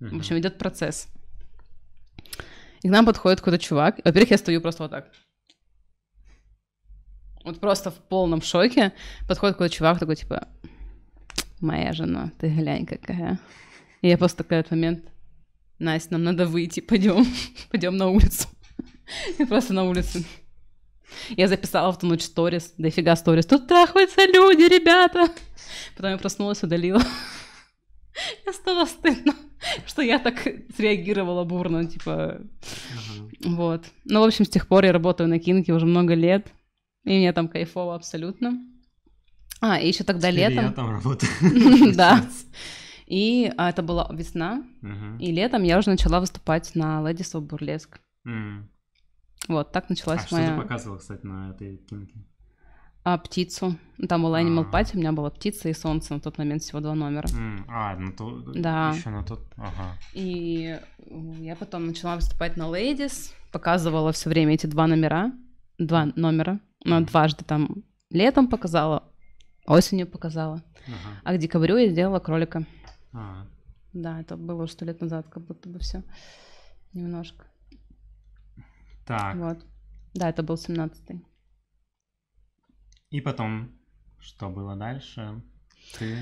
Mm-hmm. В общем, идет процесс. И к нам подходит какой-то чувак. Во-первых, я стою просто вот так. Вот просто в полном шоке. Подходит какой-то чувак, такой, типа, моя жена, ты глянь какая. И я просто такой этот момент, Настя, нам надо выйти, пойдем, пойдем на улицу. И просто на улице. Я записала в ту ночь сторис, дофига сторис. Тут трахаются люди, ребята. Потом я проснулась, удалила. Я стала стыдно, что я так среагировала бурно, типа, ага. вот. Ну, в общем, с тех пор я работаю на Кинке уже много лет, и мне там кайфово абсолютно. А, и еще тогда Теперь летом... я там работаю. Да. И а, это была весна, и летом я уже начала выступать на Ладислав Бурлеск. Mm. Вот, так началась а моя... что ты показывала, кстати, на этой кинке? А, птицу. Там была Animal а. Party, у меня была птица и солнце на тот момент всего два номера. а, ну то... Да. Еще на тот... Ага. И я потом начала выступать на Ladies, показывала все время эти два номера. Два номера. Но дважды там летом показала, осенью показала. Ага. А к декабрю я сделала кролика. Ага. Да, это было что лет назад, как будто бы все. Немножко. Так. Вот. Да, это был 17-й. И потом, что было дальше? Ты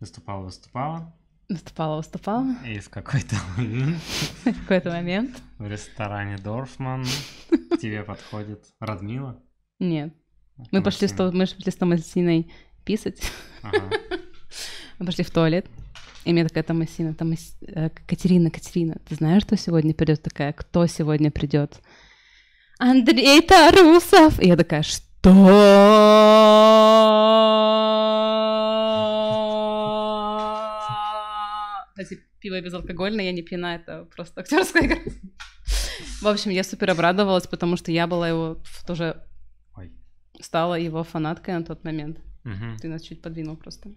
выступала, выступала. Выступала, выступала. И в какой-то в какой-то момент в ресторане Дорфман тебе подходит Радмила. Нет. Мы пошли, что мы пошли с Томасиной писать. Мы пошли в туалет. И мне такая Томасина, Томас... Э, Катерина, Катерина, ты знаешь, что сегодня придет такая? Кто сегодня придет? Андрей Тарусов. И я такая, что? Кстати, пиво безалкогольное, я не пьяна, это просто актерская игра. В общем, я супер обрадовалась, потому что я была его тоже... Ой. Стала его фанаткой на тот момент. Угу. Ты нас чуть подвинул просто.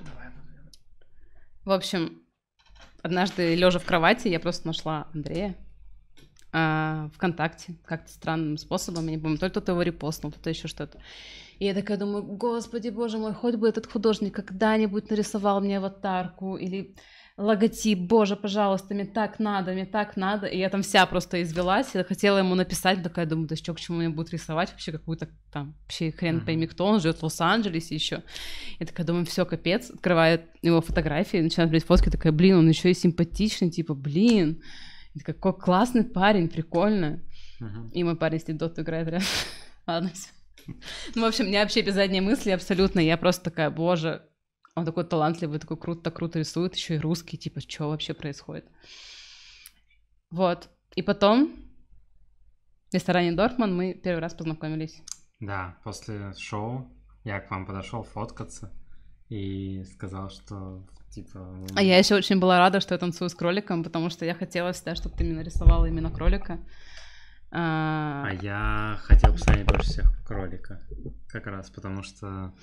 Давай, В общем, однажды, лежа в кровати, я просто нашла Андрея а, ВКонтакте как-то странным способом, я не помню, то ли кто-то его репостнул, кто-то еще что-то. И я такая думаю, господи, боже мой, хоть бы этот художник когда-нибудь нарисовал мне аватарку или логотип, боже, пожалуйста, мне так надо, мне так надо. И я там вся просто извелась, я хотела ему написать, такая думаю, да что, к чему мне будут рисовать вообще какую-то там, вообще хрен пойми кто, он живет в Лос-Анджелесе еще. Я такая думаю, все, капец, открывает его фотографии, начинает брать фотки, такая, блин, он еще и симпатичный, типа, блин. И какой классный парень, прикольно. Uh-huh. И мой парень сидит доту играет рядом. Ладно, все. Ну, в общем, у меня вообще без задней мысли абсолютно. Я просто такая, боже, он такой талантливый, такой круто, так круто рисует, еще и русский, типа, что вообще происходит? Вот. И потом в ресторане Дортман мы первый раз познакомились. Да, после шоу я к вам подошел фоткаться и сказал, что типа... А я еще очень была рада, что я танцую с кроликом, потому что я хотела всегда, чтобы ты мне нарисовала именно кролика. А, а я хотел посмотреть больше всех кролика, как раз, потому что,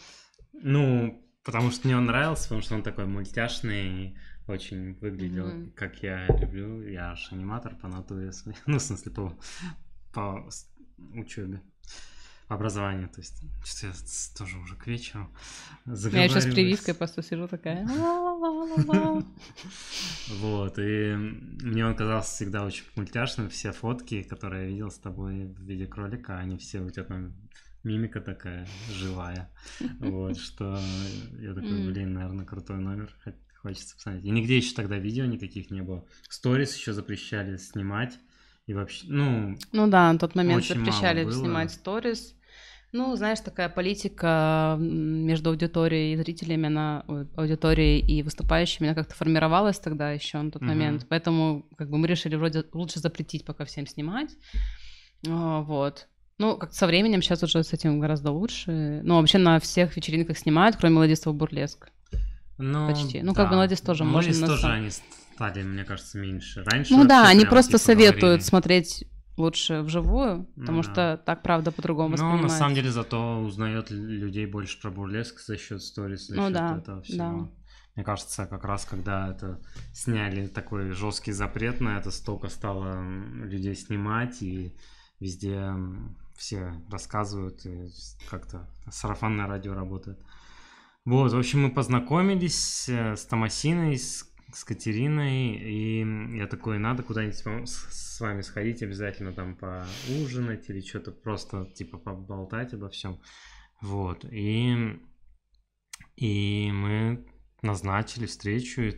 ну, потому что мне он нравился, потому что он такой мультяшный, очень выглядел, mm-hmm. как я люблю, я аж аниматор по натуре, ну, в смысле, по, по учебе. Образование, То есть, что-то я тоже уже к вечеру Я сейчас с прививкой просто сижу такая. Вот, и мне он казался всегда очень мультяшным. Все фотки, которые я видел с тобой в виде кролика, они все у тебя там мимика такая живая. Вот, что я такой, блин, наверное, крутой номер, хочется посмотреть. И нигде еще тогда видео никаких не было. Сторис еще запрещали снимать и вообще, ну... Ну да, на тот момент запрещали снимать сторис. Ну, знаешь, такая политика между аудиторией и зрителями, она аудиторией и выступающими, она как-то формировалась тогда еще на тот mm-hmm. момент. Поэтому как бы мы решили вроде лучше запретить пока всем снимать. А, вот. Ну, как со временем сейчас уже с этим гораздо лучше. Ну, вообще на всех вечеринках снимают, кроме Владислава Бурлеск. Ну, Почти. Ну, да. как бы Владис тоже можно. Владис тоже сам... они стали, мне кажется, меньше. Раньше ну да, они просто типа, советуют говорили. смотреть лучше вживую, потому ну, что да. так, правда, по-другому Ну, на самом деле, зато узнает людей больше про бурлеск за счет сторис, за ну, счет да, этого всего. Да. Мне кажется, как раз когда это сняли такой жесткий запрет на это, столько стало людей снимать, и везде все рассказывают, и как-то сарафанное радио работает. Вот, в общем, мы познакомились э, с Томасиной, с с Катериной, и я такой, надо куда-нибудь с вами сходить, обязательно там поужинать или что-то просто, типа, поболтать обо всем. Вот, и, и мы назначили встречу,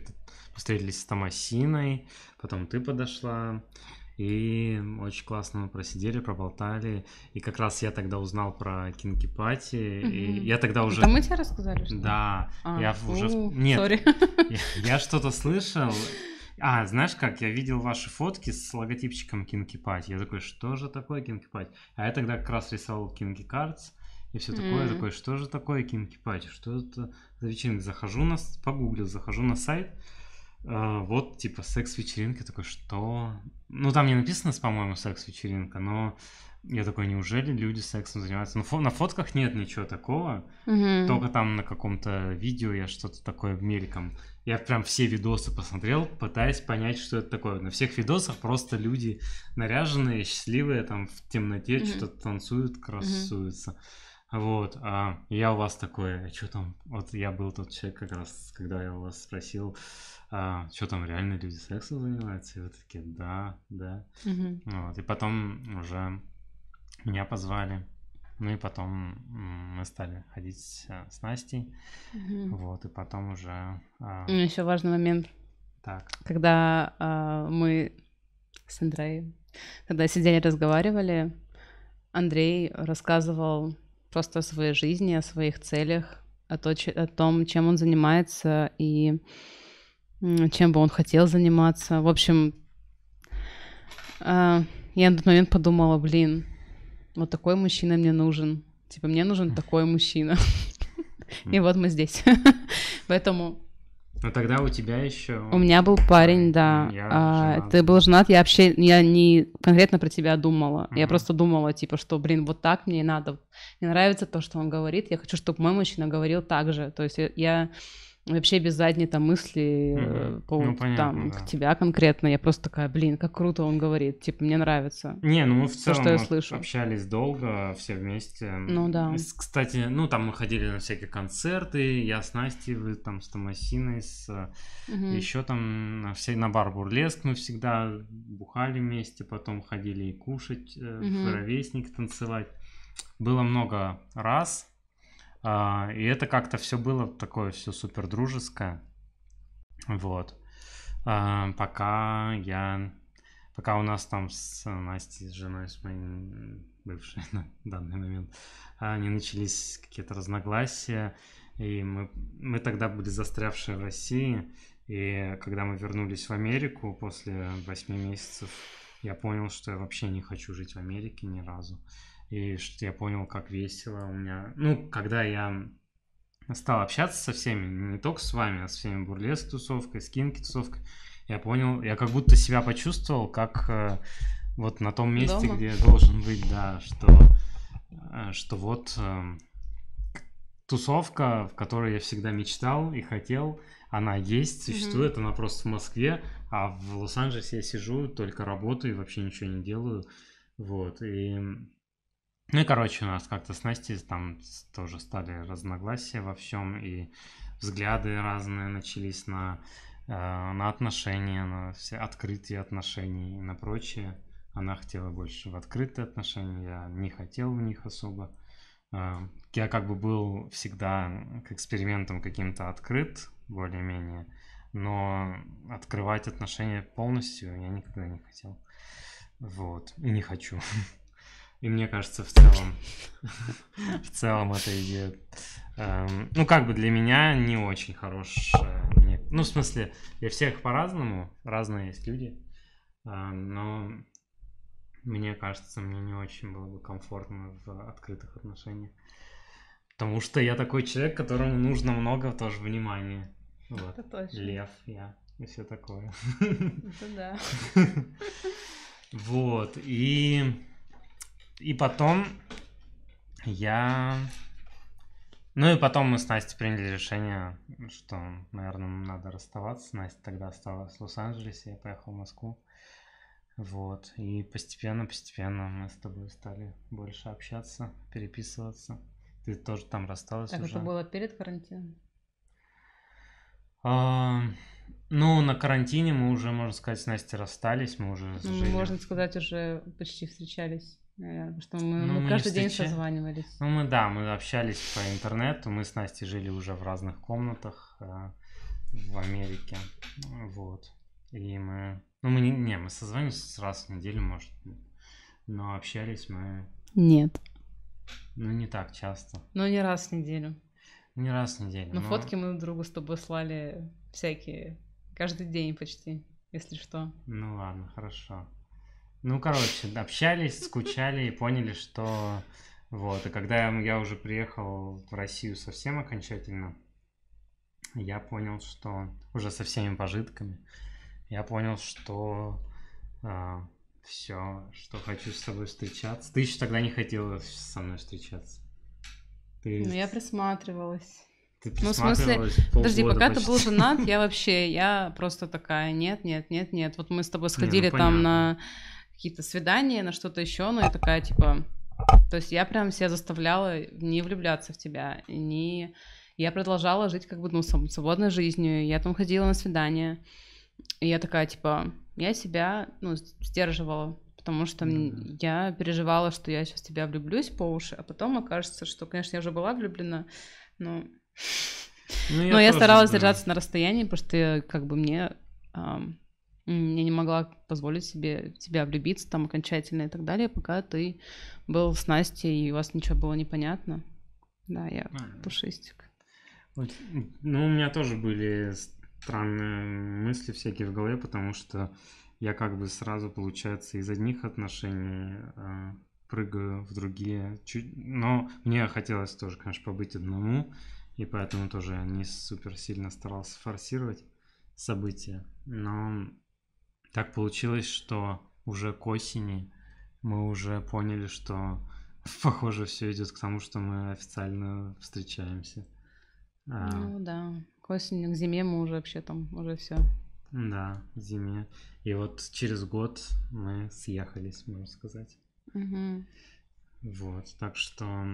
встретились с Томасиной, потом ты подошла, и очень классно мы просидели, проболтали. И как раз я тогда узнал про кинкипати. Угу. И я тогда уже... Там мы тебе рассказали, что Да. А, я фу, уже... Нет, sorry. я, я что-то слышал. А, знаешь как, я видел ваши фотки с логотипчиком Кинки Пати. Я такой, что же такое Кинки Пати? А я тогда как раз рисовал кинки картс и все такое. Mm-hmm. Такое, что же такое кинки пати? Что это за вечеринка? Захожу на, погуглил, захожу на сайт, а, вот, типа, секс-вечеринка, такой, что? Ну, там не написано, по-моему, секс-вечеринка, но я такой, неужели люди сексом занимаются? Ну, фо- на фотках нет ничего такого, угу. только там на каком-то видео я что-то такое мельком. Я прям все видосы посмотрел, пытаясь понять, что это такое. На всех видосах просто люди наряженные, счастливые, там в темноте угу. что-то танцуют, красуются. Угу. Вот, а я у вас такое а что там? Вот я был тот человек как раз, когда я у вас спросил, а, что там реально люди сексом занимаются? И вот такие, да, да. Угу. Вот, и потом уже меня позвали. Ну и потом мы стали ходить э, с Настей. Угу. Вот, и потом уже... А... Ну, Еще важный момент. Так. Когда а, мы с Андреем, когда сидели разговаривали, Андрей рассказывал просто о своей жизни, о своих целях, о, то, о том, чем он занимается, и чем бы он хотел заниматься. В общем, а, я на тот момент подумала, блин, вот такой мужчина мне нужен. Типа, мне нужен такой мужчина. И вот мы здесь. Поэтому... Но ну, тогда у тебя еще... У меня был парень, да. А, ты был женат, я вообще я не конкретно про тебя думала. Uh-huh. Я просто думала, типа, что, блин, вот так мне надо. Мне нравится то, что он говорит. Я хочу, чтобы мой мужчина говорил так же. То есть я вообще без задней там мысли mm-hmm. по, ну, понятно, там, да. к тебя конкретно. Я просто такая, блин, как круто он говорит, типа, мне нравится. Не, ну мы в целом то, что я слышу. общались долго, все вместе. Ну да. Кстати, ну там мы ходили на всякие концерты, я с Настей, вы там с Томасиной, с mm-hmm. Э, еще там на, все, на бар Бурлеск мы всегда бухали вместе, потом ходили и кушать, mm-hmm. ровесник танцевать. Было много раз, а, и это как-то все было такое все супер дружеское. Вот. А, пока я... Пока у нас там с Настей, с женой, с моей бывшей на данный момент, а, не начались какие-то разногласия. И мы, мы тогда были застрявшие в России. И когда мы вернулись в Америку после 8 месяцев, я понял, что я вообще не хочу жить в Америке ни разу. И что я понял, как весело у меня. Ну, когда я стал общаться со всеми, не только с вами, а со всеми бурлеск тусовкой, скинки тусовкой, я понял, я как будто себя почувствовал, как э, вот на том месте, Дома. где я должен быть, да, что, э, что вот э, тусовка, в которой я всегда мечтал и хотел, она есть, существует, mm-hmm. она просто в Москве, а в Лос-Анджелесе я сижу, только работаю и вообще ничего не делаю, вот, и ну и, короче, у нас как-то с Настей там тоже стали разногласия во всем, и взгляды разные начались на, э, на отношения, на все открытые отношения и на прочее. Она хотела больше в открытые отношения, я не хотел в них особо. Э, я как бы был всегда к экспериментам каким-то открыт, более-менее, но открывать отношения полностью я никогда не хотел. Вот, и не хочу. И мне кажется, в целом, в целом эта идея, эм, ну, как бы для меня не очень хорошая. ну, в смысле, для всех по-разному, разные есть люди, эм, но мне кажется, мне не очень было бы комфортно в открытых отношениях. Потому что я такой человек, которому нужно много тоже внимания. Вот. Это точно. Лев, я и все такое. Это да. Вот, и и потом я... Ну и потом мы с Настей приняли решение, что, наверное, надо расставаться. Настя тогда осталась в Лос-Анджелесе, я поехал в Москву. Вот. И постепенно-постепенно мы с тобой стали больше общаться, переписываться. Ты тоже там рассталась так уже. это было перед карантином? А, ну, на карантине мы уже, можно сказать, с Настей расстались, мы уже ну, жили. Можно сказать, уже почти встречались. Э, что мы, ну, мы каждый день созванивались. Ну, мы, да, мы общались по интернету. Мы с Настей жили уже в разных комнатах э, в Америке. Вот. И мы... Ну, мы не, не, мы созванивались раз в неделю, может. Но общались мы... Нет. Ну, не так часто. Ну, не раз в неделю. Не раз в неделю. Но, но... фотки мы друг другу с тобой слали всякие. Каждый день почти, если что. Ну ладно, хорошо. Ну, короче, общались, скучали и поняли, что... Вот, и когда я уже приехал в Россию совсем окончательно, я понял, что... Уже со всеми пожитками. Я понял, что... Э, а, все, что хочу с тобой встречаться. Ты еще тогда не хотела со мной встречаться. Ты... Ну, я присматривалась. Ты ну, в смысле, подожди, пока почти. ты был женат, я вообще, я просто такая, нет, нет, нет, нет. Вот мы с тобой ну, сходили ну, там на какие-то свидания, на что-то еще, но я такая, типа... То есть я прям себя заставляла не влюбляться в тебя, не... Я продолжала жить как бы, ну, свободной жизнью, я там ходила на свидания, и я такая, типа, я себя, ну, сдерживала, потому что mm-hmm. я переживала, что я сейчас в тебя влюблюсь по уши, а потом окажется, что, конечно, я уже была влюблена, но... Ну, я но я старалась да. держаться на расстоянии, потому что как бы мне эм, я не могла позволить себе тебя влюбиться там окончательно и так далее, пока ты был с Настей, и у вас ничего было непонятно. Да, я а, пушистик. Вот, ну, у меня тоже были странные мысли всякие в голове, потому что я как бы сразу, получается, из одних отношений э, прыгаю в другие. Чуть... Но мне хотелось тоже, конечно, побыть одному, и поэтому тоже не супер сильно старался форсировать события. Но так получилось, что уже к осени мы уже поняли, что похоже все идет к тому, что мы официально встречаемся. А... Ну да, к осени, к зиме мы уже вообще там уже все. Да, к зиме. И вот через год мы съехались, можно сказать. Угу. Вот, так что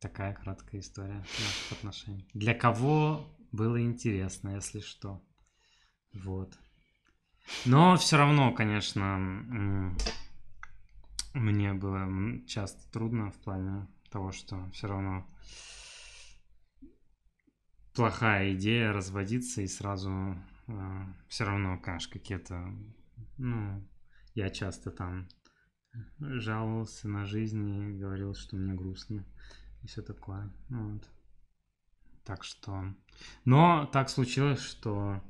такая краткая история наших отношений. Для кого было интересно, если что. Вот. Но все равно, конечно, мне было часто трудно в плане того, что все равно плохая идея разводиться и сразу э, все равно, конечно, какие-то, ну, я часто там жаловался на жизнь и говорил, что мне грустно и все такое. Вот. Так что... Но так случилось, что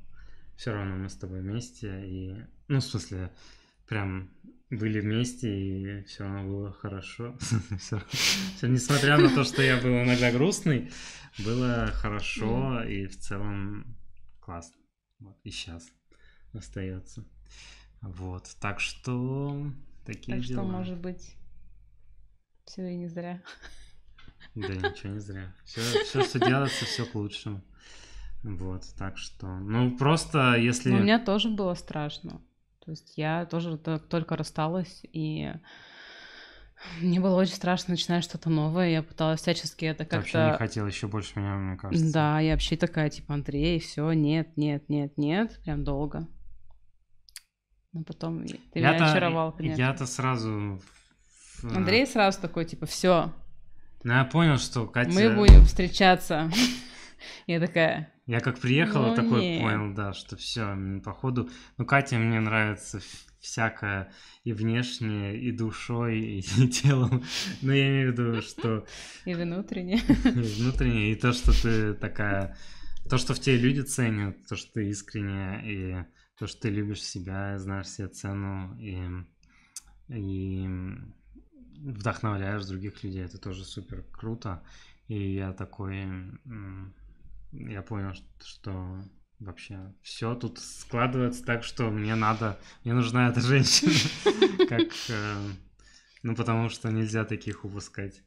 все равно мы с тобой вместе. И, ну, в смысле, прям были вместе, и все равно было хорошо. все, все, несмотря на то, что я был иногда грустный, было хорошо и в целом классно. Вот, и сейчас остается. Вот, так что такие так дела. Так что, может быть, все и не зря. Да, ничего не зря. Все, все, что делается, все к лучшему. Вот, так что, ну просто если... Ну, у меня тоже было страшно. То есть я тоже только рассталась, и мне было очень страшно начинать что-то новое. Я пыталась всячески это как-то... вообще не хотел еще больше меня, мне кажется. Да, я вообще такая, типа, Андрей, все, нет, нет, нет, нет, прям долго. Но потом ты я меня то, очаровал, конечно. Я-то сразу... Э, Андрей сразу такой, типа, все. Ну, я понял, что Катя... Мы будем встречаться. Я такая, я как приехала, ну, такой нет. понял, да, что все, походу. Ну, Катя мне нравится всякое и внешне, и душой, и, телом. Но ну, я имею в виду, что... И внутренне. И внутренне, и то, что ты такая... То, что в тебе люди ценят, то, что ты искренняя, и то, что ты любишь себя, знаешь себе цену, и, и вдохновляешь других людей, это тоже супер круто. И я такой, я понял, что вообще все тут складывается так, что мне надо, мне нужна эта женщина. Как, э, ну, потому что нельзя таких упускать.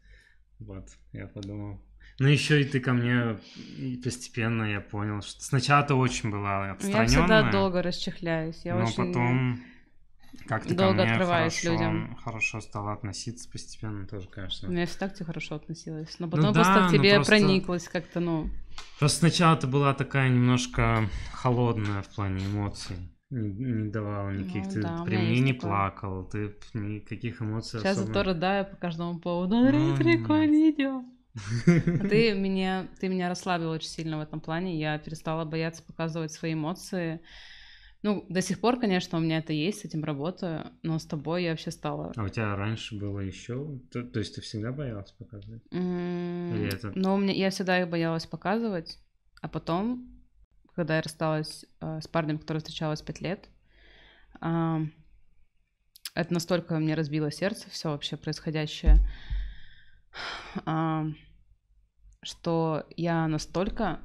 Вот, я подумал. Ну, еще и ты ко мне постепенно, я понял, что сначала ты очень была отстраненная. Ну, я всегда долго расчехляюсь. Я но очень... потом как ты долго ко мне хорошо, людям. хорошо стала относиться постепенно тоже, конечно. Ну, я всегда к тебе хорошо относилась, но потом ну, да, просто к ну тебе просто... прониклась как-то, ну... Просто сначала ты была такая немножко холодная в плане эмоций. Не, не давала ну никаких, ну, ты да, при мне не такое. плакал, ты никаких эмоций Сейчас особо... зато рыдаю по каждому поводу. ну ну, прикольно идем. А ты меня, ты меня расслабил очень сильно в этом плане. Я перестала бояться показывать свои эмоции. Ну, до сих пор, конечно, у меня это есть, с этим работаю, но с тобой я вообще стала. А у тебя раньше было еще? То, то есть ты всегда боялась показывать? Mm, Или это... Ну, меня, я всегда их боялась показывать, а потом, когда я рассталась э, с парнем, который встречалась пять лет, э, это настолько мне разбило сердце, все вообще происходящее, э, что я настолько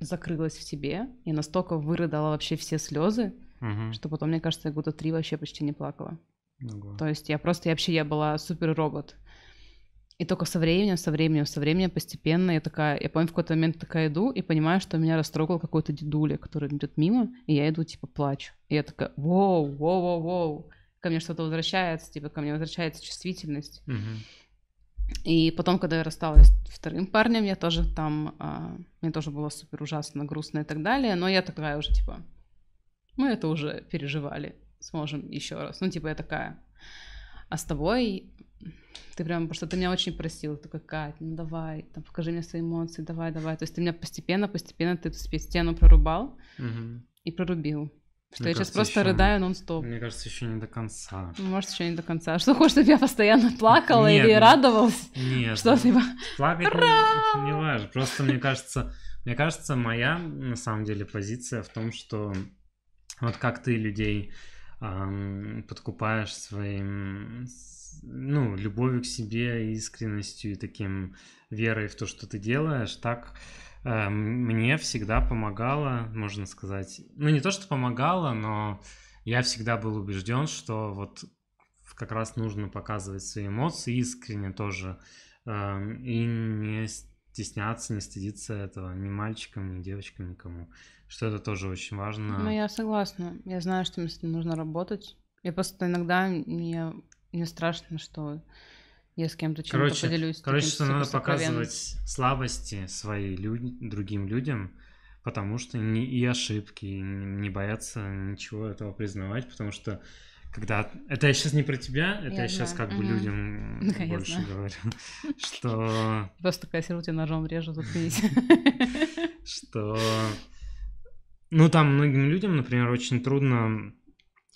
закрылась в себе и настолько вырыдала вообще все слезы, угу. что потом, мне кажется, я года три вообще почти не плакала. Ого. То есть я просто, я вообще, я была супер робот. И только со временем, со временем, со временем постепенно я такая, я помню, в какой-то момент такая иду и понимаю, что меня растрогал какой-то дедуля, который идет мимо, и я иду, типа, плачу. И я такая, воу, воу, воу, воу. Ко мне что-то возвращается, типа, ко мне возвращается чувствительность. Угу. И потом, когда я рассталась с вторым парнем, я тоже там, а, мне тоже было супер ужасно, грустно и так далее, но я такая уже, типа, мы это уже переживали, сможем еще раз. Ну, типа, я такая, а с тобой ты прям, потому что ты меня очень просил, ты какая, ну давай, там, покажи мне свои эмоции, давай, давай. То есть ты меня постепенно, постепенно ты эту стену прорубал угу. и прорубил. Что мне я кажется, сейчас просто еще... рыдаю нон-стоп. Мне кажется, еще не до конца. Ну, может, еще не до конца. А что хочешь, чтобы я постоянно плакала нет, или ну, радовалась? Нет. Что либо? Ну, плакать не важно. Просто мне кажется, мне кажется, моя на самом деле позиция в том, что вот как ты людей подкупаешь своим, ну, любовью к себе, искренностью и таким верой в то, что ты делаешь, так э, мне всегда помогало, можно сказать, ну, не то, что помогало, но я всегда был убежден, что вот как раз нужно показывать свои эмоции искренне тоже эм, и не стесняться, не стыдиться этого ни мальчикам, ни девочкам, никому. Что это тоже очень важно. Ну, я согласна. Я знаю, что мне с этим нужно работать. Я просто иногда мне, мне страшно, что я с кем-то чем-то короче, поделюсь. Короче, что надо показывать слабости свои люд... другим людям, потому что не... и ошибки, и не бояться ничего этого признавать, потому что когда это я сейчас не про тебя, это я, я сейчас как угу. бы людям Конечно. больше говорю, что просто кассируйте ножом режу, заткнись. Что ну там многим людям, например, очень трудно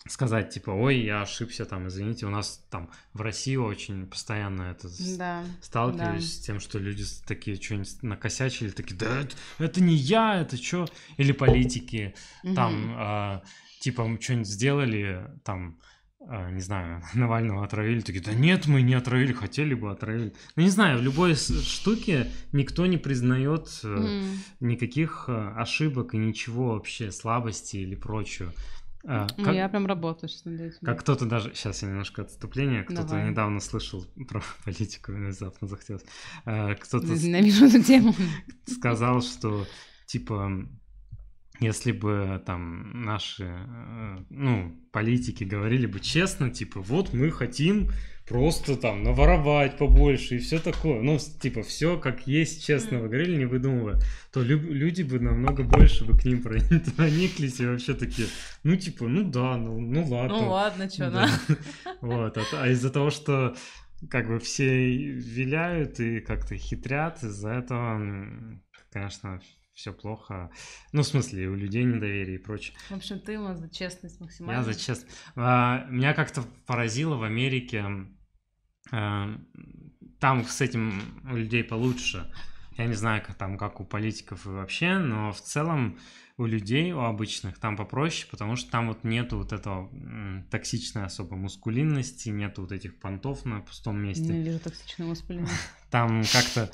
сказать типа, ой, я ошибся, там, извините, у нас там в России очень постоянно это да, сталкиваюсь да. с тем, что люди такие что-нибудь накосячили, такие, да, это, это не я, это что, или политики, угу. там типа, что-нибудь сделали, там, э, не знаю, Навального отравили, такие, да нет, мы не отравили, хотели бы отравили. Ну, не знаю, в любой штуке никто не признает mm. никаких э, ошибок и ничего вообще, слабости или прочего. Ну, как, я прям работаю сейчас над этим. Как кто-то даже... Сейчас я немножко отступление. Кто-то Давай. недавно слышал про политику, внезапно захотелось. Кто-то... Ненавижу эту тему. Сказал, что, типа, если бы там наши, э, ну, политики говорили бы честно, типа, вот мы хотим просто там наворовать побольше и все такое, ну, типа, все как есть, честно говорили, не выдумывая, то лю- люди бы намного больше бы к ним прониклись и вообще такие, ну, типа, ну да, ну, ну ладно. Ну ладно, что да. Вот, а, а из-за того, что как бы все виляют и как-то хитрят, из-за этого, конечно, все плохо. Ну, в смысле, у людей недоверие и прочее. В общем, ты у за честность максимально. Я за честность. А, меня как-то поразило в Америке, а, там с этим у людей получше. Я не знаю, как там, как у политиков и вообще, но в целом у людей, у обычных, там попроще, потому что там вот нету вот этого токсичной особо мускулинности, нету вот этих понтов на пустом месте. Не Ненавижу токсичную мускулинность. Там как-то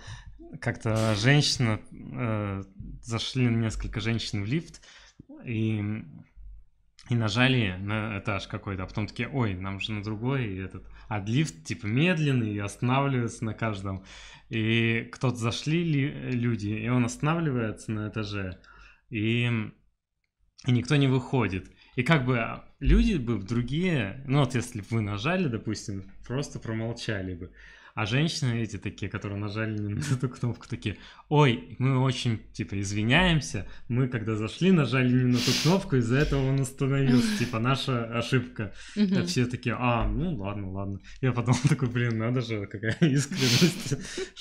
как-то женщина, э, зашли несколько женщин в лифт, и, и нажали на этаж какой-то, а потом такие, ой, нам же на другой, и этот. А лифт, типа, медленный и останавливается на каждом. И кто-то зашли ли, люди, и он останавливается на этаже, и, и никто не выходит. И как бы люди бы другие, ну вот если бы вы нажали, допустим, просто промолчали бы. А женщины эти такие, которые нажали на эту кнопку, такие, ой, мы очень, типа, извиняемся, мы когда зашли, нажали не на ту кнопку, из-за этого он остановился, типа, наша ошибка. А все такие, а, ну ладно, ладно. Я потом такой, блин, надо же, какая искренность,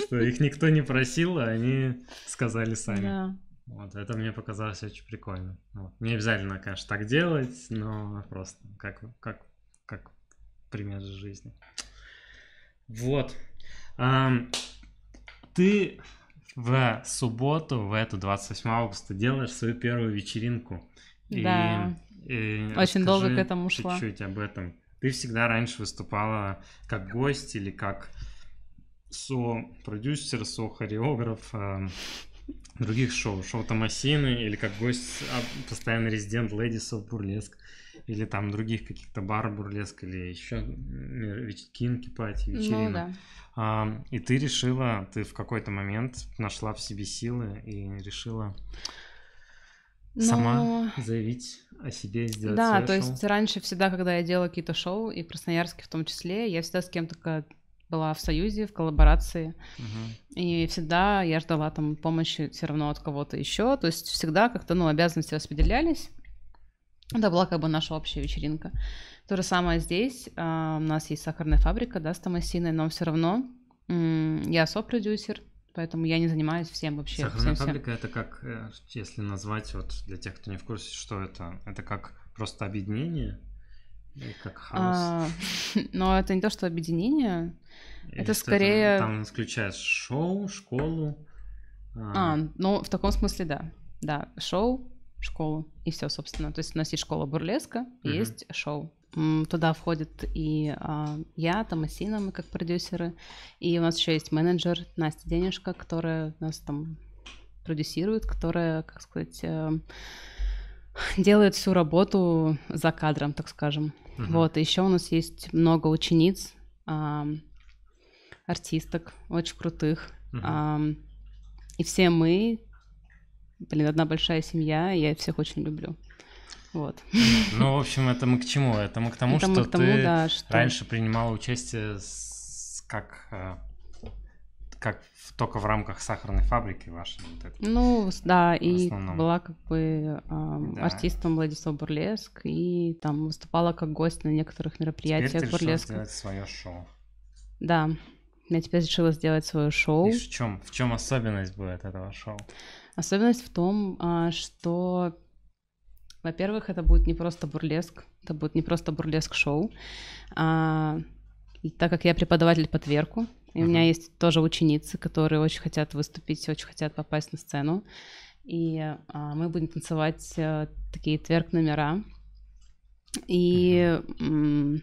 что их никто не просил, а они сказали сами. Вот, это мне показалось очень прикольно. Вот. Не обязательно, конечно, так делать, но просто как, как, как пример жизни. Вот. Ты в субботу, в эту 28 августа, делаешь свою первую вечеринку. Да. И, и Очень долго к этому шла. Чуть-чуть об этом. Ты всегда раньше выступала как гость или как со-продюсер, со-хореограф э, других шоу, шоу Томасины или как гость, а, постоянный резидент Ladies of Burlesque или там других каких-то бар, бурлеск, или еще вечеринки, пати, ну вечеринок. Ну, да. а, и ты решила, ты в какой-то момент нашла в себе силы и решила Но... сама заявить о себе, сделать Да, то шоу. есть раньше всегда, когда я делала какие-то шоу, и в Красноярске в том числе, я всегда с кем-то была в союзе, в коллаборации, угу. и всегда я ждала там помощи все равно от кого-то еще, то есть всегда как-то, ну, обязанности распределялись, это была как бы наша общая вечеринка. То же самое здесь. А, у нас есть сахарная фабрика, да, с Томасиной, но все равно я сопродюсер, поэтому я не занимаюсь всем вообще. Сахарная всем, фабрика всем. это как, э, если назвать, вот для тех, кто не в курсе, что это, это как просто объединение как а, хаос. А, но это не то, что объединение. Или это скорее. Это, там включает шоу, школу. А... а, ну в таком смысле да, да, шоу, школу. И все, собственно. То есть у нас есть школа бурлеска, mm-hmm. есть шоу. Туда входит и а, я, там Асина, мы как продюсеры. И у нас еще есть менеджер Настя Денежка, которая нас там продюсирует, которая, как сказать, э, делает всю работу за кадром, так скажем. Mm-hmm. Вот. еще у нас есть много учениц, а, артисток, очень крутых. Mm-hmm. А, и все мы блин, одна большая семья, я всех очень люблю. Вот. Ну, в общем, это мы к чему? Это мы к тому, это что к тому, ты да, что... раньше принимала участие с... как э, как только в рамках сахарной фабрики вашей вот этой. Ну, да, и была как бы эм, да. артистом Владислава Бурлеск, и там выступала как гость на некоторых мероприятиях Теперь ты Бурлеска. сделать свое шоу. Да, я теперь решила сделать свое шоу. И в чем, в чем особенность будет этого шоу? Особенность в том, а, что, во-первых, это будет не просто бурлеск, это будет не просто бурлеск-шоу. А, так как я преподаватель по тверку, и uh-huh. у меня есть тоже ученицы, которые очень хотят выступить, очень хотят попасть на сцену. И а, мы будем танцевать а, такие тверк-номера. И... Uh-huh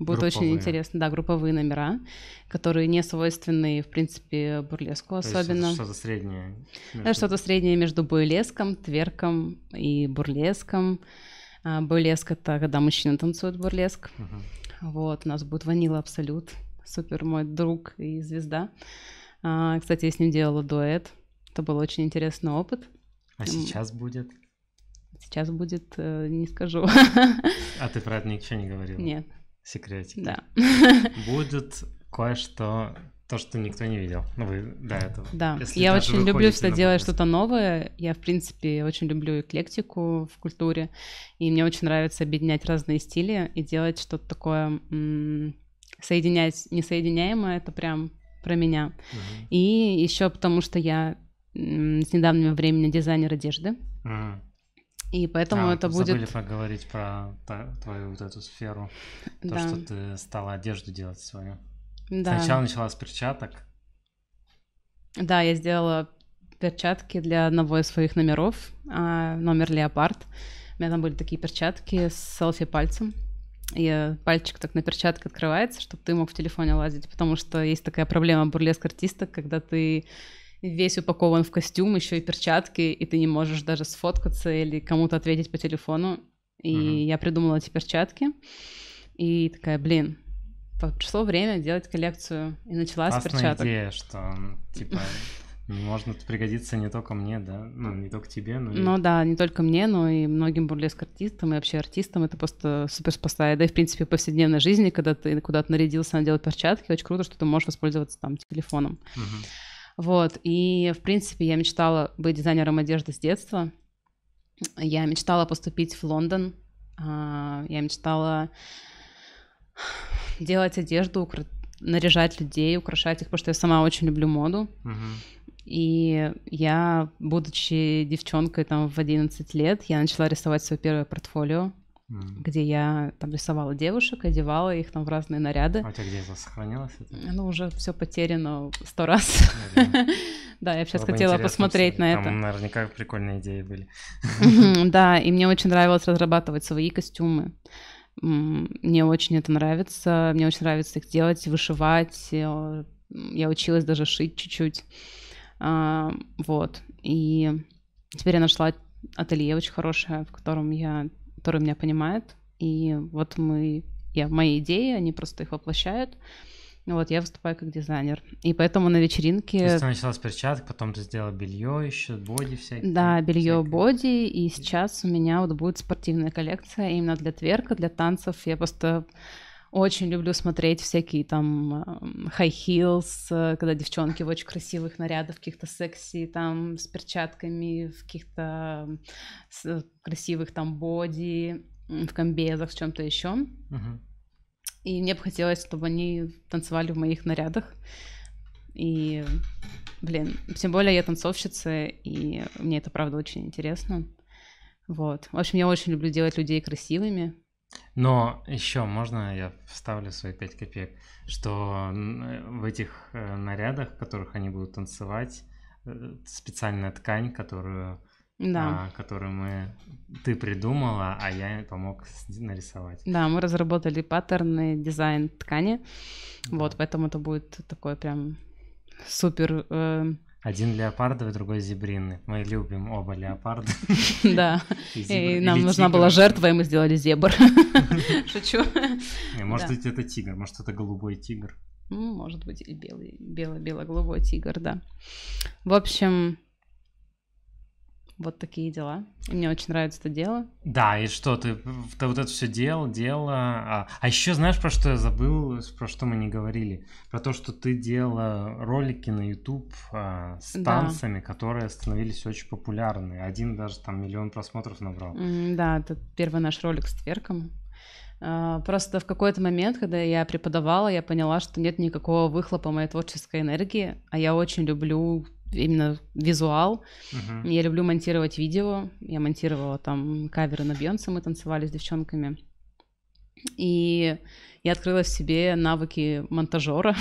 Будет групповые. очень интересно, да, групповые номера, которые не свойственны, в принципе, бурлеску То особенно. Есть что-то среднее. Между... Что-то среднее между бурлеском, тверком и бурлеском. А, бурлеск — это когда мужчина танцует бурлеск. Угу. Вот, у нас будет Ванила Абсолют, супер мой друг и звезда. А, кстати, я с ним делала дуэт. Это был очень интересный опыт. А сейчас будет? Сейчас будет, э, не скажу. А ты про это ничего не говорила? Нет секретики. Да. Будет кое-что то, что никто не видел. Ну, вы до этого. Да, Если я очень люблю всегда делать что-то новое. Я, в принципе, очень люблю эклектику в культуре. И мне очень нравится объединять разные стили и делать что-то такое, соединять несоединяемое. Это прям про меня. Угу. И еще потому, что я с недавнего времени дизайнер одежды. Угу. И поэтому а, это забыли будет... Забыли поговорить про твою вот эту сферу, то, да. что ты стала одежду делать свою. Да. Сначала начала с перчаток. Да, я сделала перчатки для одного из своих номеров, а, номер «Леопард». У меня там были такие перчатки с селфи-пальцем. И пальчик так на перчатке открывается, чтобы ты мог в телефоне лазить, потому что есть такая проблема бурлеск артиста когда ты весь упакован в костюм, еще и перчатки, и ты не можешь даже сфоткаться или кому-то ответить по телефону. И угу. я придумала эти перчатки. И такая, блин, пришло время делать коллекцию. И начала Классная с перчаток. идея, что, ну, типа, можно пригодиться не только мне, да? Ну, не только тебе, но... Ну да, не только мне, но и многим бурлеск-артистам, и вообще артистам. Это просто супер спасает. Да и, в принципе, в повседневной жизни, когда ты куда-то нарядился, надел перчатки, очень круто, что ты можешь воспользоваться там телефоном. Угу. Вот, и, в принципе, я мечтала быть дизайнером одежды с детства. Я мечтала поступить в Лондон. А, я мечтала делать одежду, наряжать людей, украшать их, потому что я сама очень люблю моду. Uh-huh. И я, будучи девчонкой там в 11 лет, я начала рисовать свое первое портфолио mm. где я там рисовала девушек, одевала их там в разные наряды. А у тебя где это сохранилось Ну, уже все потеряно сто раз. Да, я сейчас хотела посмотреть на это. Там наверняка прикольные идеи были. Да, и мне очень нравилось разрабатывать свои костюмы. Мне очень это нравится, мне очень нравится их делать, вышивать. Э, я училась даже шить чуть-чуть. А, вот. И теперь я нашла ателье очень хорошее, в котором я который меня понимает. И вот мы, я, мои идеи, они просто их воплощают. Вот, я выступаю как дизайнер. И поэтому на вечеринке... То есть ты начала с перчаток, потом ты сделала белье еще, боди всякие. Да, белье, всякие. боди, и сейчас у меня вот будет спортивная коллекция именно для тверка, для танцев. Я просто очень люблю смотреть всякие там э, high heels, э, когда девчонки в очень красивых нарядах, каких-то секси, там с перчатками, в каких-то э, красивых там боди, в комбезах, в чем-то еще. Uh-huh. И мне бы хотелось, чтобы они танцевали в моих нарядах. И, блин, тем более я танцовщица, и мне это правда очень интересно. Вот. В общем, я очень люблю делать людей красивыми. Но еще можно я вставлю свои пять копеек, что в этих э, нарядах, в которых они будут танцевать, э, специальная ткань, которую, да. а, которую мы ты придумала, а я помог нарисовать. Да, мы разработали паттерны, дизайн ткани, да. вот, поэтому это будет такой прям супер э, один леопардовый, другой зебринный. Мы любим оба леопарда. Да, и нам нужна была жертва, и мы сделали зебр. Шучу. Может быть, это тигр, может, это голубой тигр. Может быть, и белый, бело-бело-голубой тигр, да. В общем, вот такие дела. И мне очень нравится это дело. Да, и что ты, ты вот это все делал, делала. А, а еще знаешь, про что я забыл, про что мы не говорили? Про то, что ты делала ролики на YouTube а, с танцами, да. которые становились очень популярны. Один даже там миллион просмотров набрал. Да, это первый наш ролик с тверком. А, просто в какой-то момент, когда я преподавала, я поняла, что нет никакого выхлопа моей творческой энергии, а я очень люблю именно визуал. Uh-huh. Я люблю монтировать видео. Я монтировала там каверы на Бьонсе, мы танцевали с девчонками. И я открыла в себе навыки монтажера.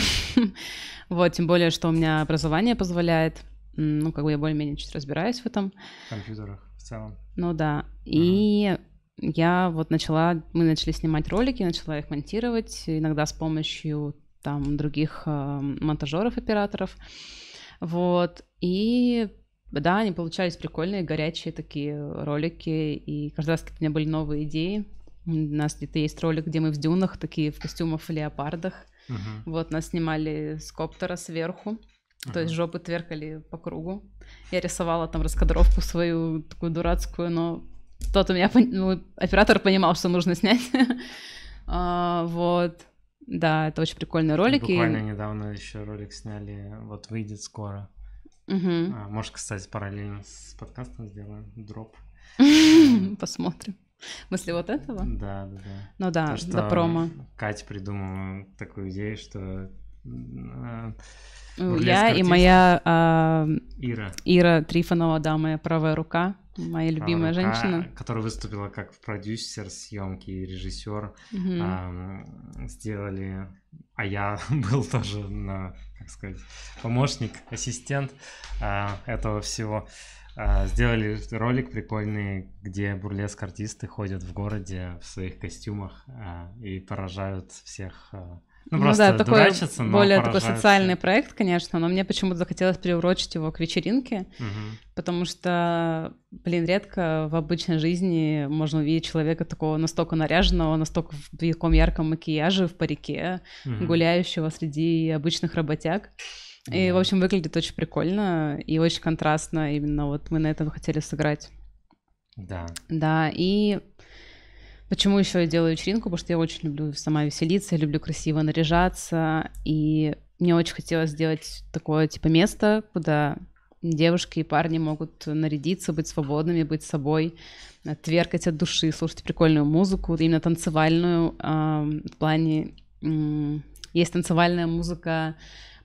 вот, тем более, что у меня образование позволяет. Ну, как бы я более-менее чуть разбираюсь в этом. В компьютерах в целом. Ну да. Uh-huh. И я вот начала, мы начали снимать ролики, начала их монтировать, иногда с помощью там других э, монтажеров, операторов. Uh, вот. И да, они получались прикольные, горячие такие ролики, и каждый раз какие-то у меня были новые идеи. У нас где-то есть ролик, где мы в дюнах, такие в костюмах и леопардах. Угу. Вот, нас снимали с коптера сверху. То есть жопы тверкали по кругу. Я рисовала там раскадровку свою, такую дурацкую, но тот у меня, ну, оператор понимал, что нужно снять. А, вот. Да, это очень прикольный ролик. Буквально недавно еще ролик сняли, вот выйдет скоро. Угу. А, может, кстати, параллельно с подкастом сделаем дроп. Посмотрим. В вот этого? Да, да, да. Ну да, То, что до промо. Кать придумала такую идею, что я и моя э, Ира. Ира Трифонова, да, моя правая рука. Моя а, любимая а, женщина. Которая выступила как продюсер съемки и режиссер. Угу. А, сделали... А я был тоже, на, как сказать, помощник, ассистент а, этого всего. А, сделали ролик прикольный, где бурлеск-артисты ходят в городе в своих костюмах а, и поражают всех... Ну, ну да, такой более такой социальный проект, конечно, но мне почему-то захотелось приурочить его к вечеринке, угу. потому что, блин, редко в обычной жизни можно увидеть человека такого настолько наряженного, настолько в таком ярком макияже, в парике, угу. гуляющего среди обычных работяг. Угу. И, в общем, выглядит очень прикольно и очень контрастно. Именно вот мы на этом хотели сыграть. Да. Да, и Почему еще я делаю вечеринку? Потому что я очень люблю сама веселиться, люблю красиво наряжаться. И мне очень хотелось сделать такое типа место, куда девушки и парни могут нарядиться, быть свободными, быть собой, тверкать от души, слушать прикольную музыку, именно танцевальную. В плане есть танцевальная музыка,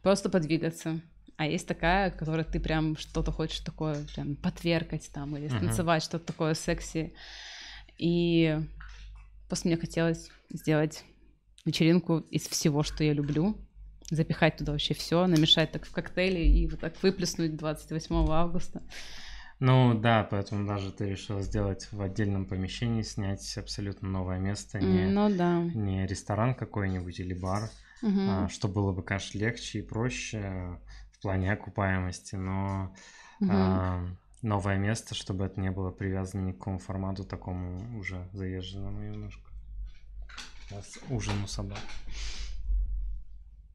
просто подвигаться. А есть такая, которая ты прям что-то хочешь такое, прям потверкать там, или станцевать, uh-huh. что-то такое секси. И Просто мне хотелось сделать вечеринку из всего, что я люблю. Запихать туда вообще все, намешать так в коктейли и вот так выплеснуть 28 августа. Ну да, поэтому даже ты решила сделать в отдельном помещении, снять абсолютно новое место, не, ну, да. не ресторан какой-нибудь или бар, угу. а, что было бы, конечно, легче и проще в плане окупаемости, но угу. а, новое место, чтобы это не было привязано ни к какому формату такому уже заезженному немножко. Сейчас ужин у собак.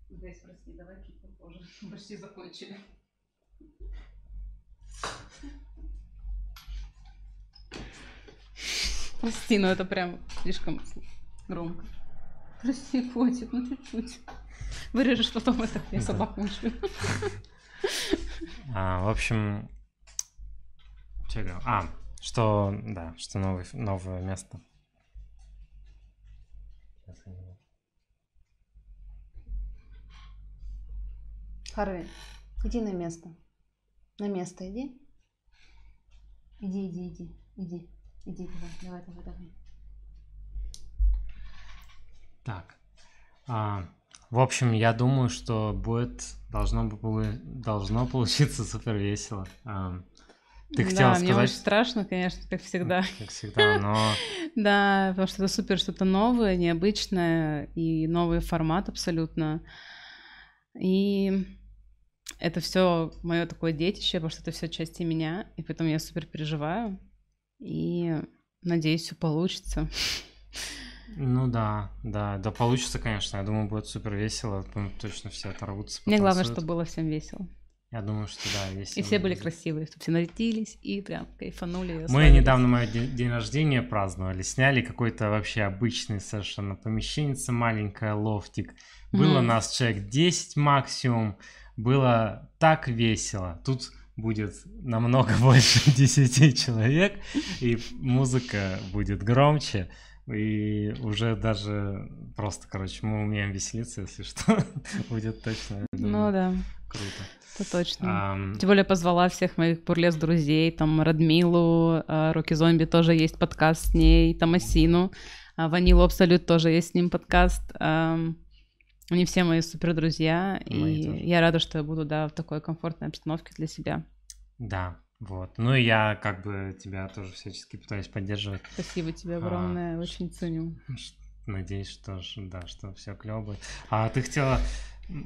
Здесь, прости, давай чуть попозже. Почти закончили. Прости, но это прям слишком громко. Прости, котик, ну чуть-чуть. Вырежешь потом это, я собаку мышу. А, в общем, Че говорил? А, что, да, что новый, новое место. Харви, иди на место. На место иди. Иди, иди, иди, иди. Иди, давай, давай, давай, давай. Так. А, в общем, я думаю, что будет должно, должно получиться супер весело. А, ты хотела да, сказать? мне очень страшно, конечно, как всегда. Как всегда, но... Да, потому что это супер что-то новое, необычное, и новый формат абсолютно. И это все мое такое детище, потому что это все части меня, и поэтому я супер переживаю. И надеюсь, все получится. Ну да, да, да получится, конечно. Я думаю, будет супер весело. Точно все оторвутся. Мне главное, чтобы было всем весело. Я думаю, что да. Если и все были красивые, чтобы все нарядились и прям кайфанули. Мы недавно мое день рождения праздновали, сняли какой-то вообще обычный совершенно помещение, маленькое, лофтик. Было mm. нас человек 10 максимум, было так весело. Тут будет намного больше 10 человек, и музыка будет громче. И уже даже просто, короче, мы умеем веселиться, если что, будет точно. ну да. Круто. Это точно. Um... Тем более позвала всех моих бурлес друзей, там Радмилу, а, Руки Зомби тоже есть подкаст с ней, там Асину, а, Ванилу Абсолют тоже есть с ним подкаст. Они все мои супер друзья, и тоже. я рада, что я буду, да, в такой комфортной обстановке для себя. Да, вот. Ну и я как бы тебя тоже всячески пытаюсь поддерживать. Спасибо тебе а, огромное, а, очень ценю. Надеюсь, что да, что все клево будет. А ты хотела,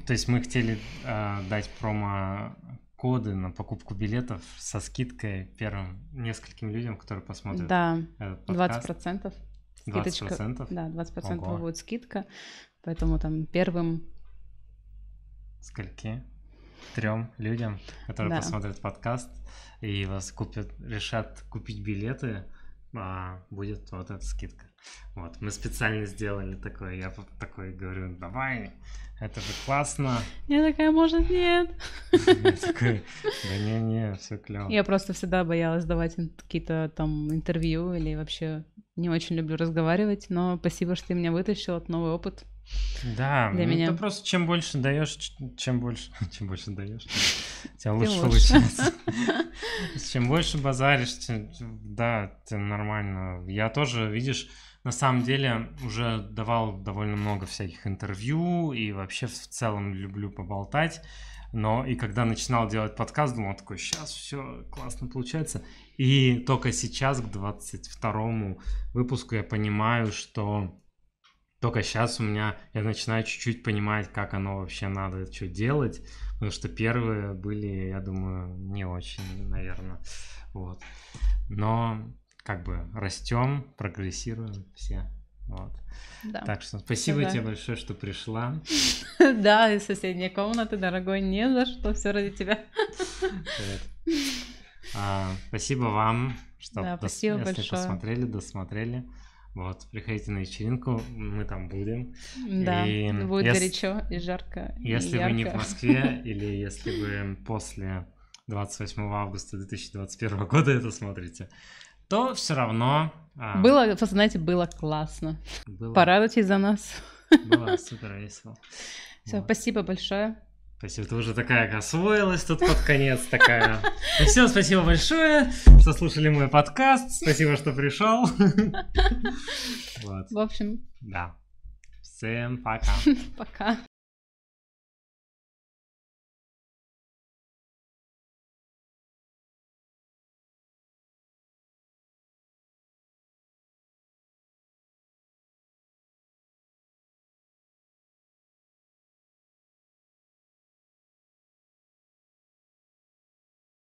то есть мы хотели а, дать промо коды на покупку билетов со скидкой первым нескольким людям, которые посмотрят. Да, этот подкаст. 20%. Скидочка, 20%? Да, 20% Ого. будет скидка, поэтому там первым... Скольки? трем людям, которые да. посмотрят подкаст и вас купят, решат купить билеты, а, будет вот эта скидка. Вот, мы специально сделали такое, я такой говорю, давай, это же классно. Я такая, может, нет. Я такой, да не-не, все клево. Я просто всегда боялась давать какие-то там интервью или вообще не очень люблю разговаривать, но спасибо, что ты меня вытащил, от новый опыт. Да, для ну, меня. Это просто чем больше даешь, чем больше, чем больше даешь, тем лучше получается. Чем больше базаришь, да, тем нормально. Я тоже, видишь, на самом деле уже давал довольно много всяких интервью и вообще в целом люблю поболтать. Но и когда начинал делать подкаст, думал такой, сейчас все классно получается. И только сейчас, к 22 выпуску, я понимаю, что только сейчас у меня, я начинаю чуть-чуть понимать, как оно вообще надо, что делать, потому что первые были, я думаю, не очень, наверное, вот. Но как бы растем, прогрессируем все. Вот. Да. Так что ну спасибо да. тебе большое, что пришла. Да, из соседней комнаты, дорогой, не за что, все ради тебя. А, спасибо вам, что посмотрели, досмотрели. Вот, приходите на вечеринку, мы там будем. Да, и будет если, горячо и жарко. Если и ярко. вы не в Москве или если вы после 28 августа 2021 года это смотрите, то все равно... А, было, знаете, было классно. Было. Порадуйтесь за нас. Было супер весело. Все, спасибо большое. Спасибо, ты уже такая освоилась тут под конец такая. Ну все, спасибо большое, что слушали мой подкаст. Спасибо, что пришел. Вот. В общем. Да. Всем пока. Пока.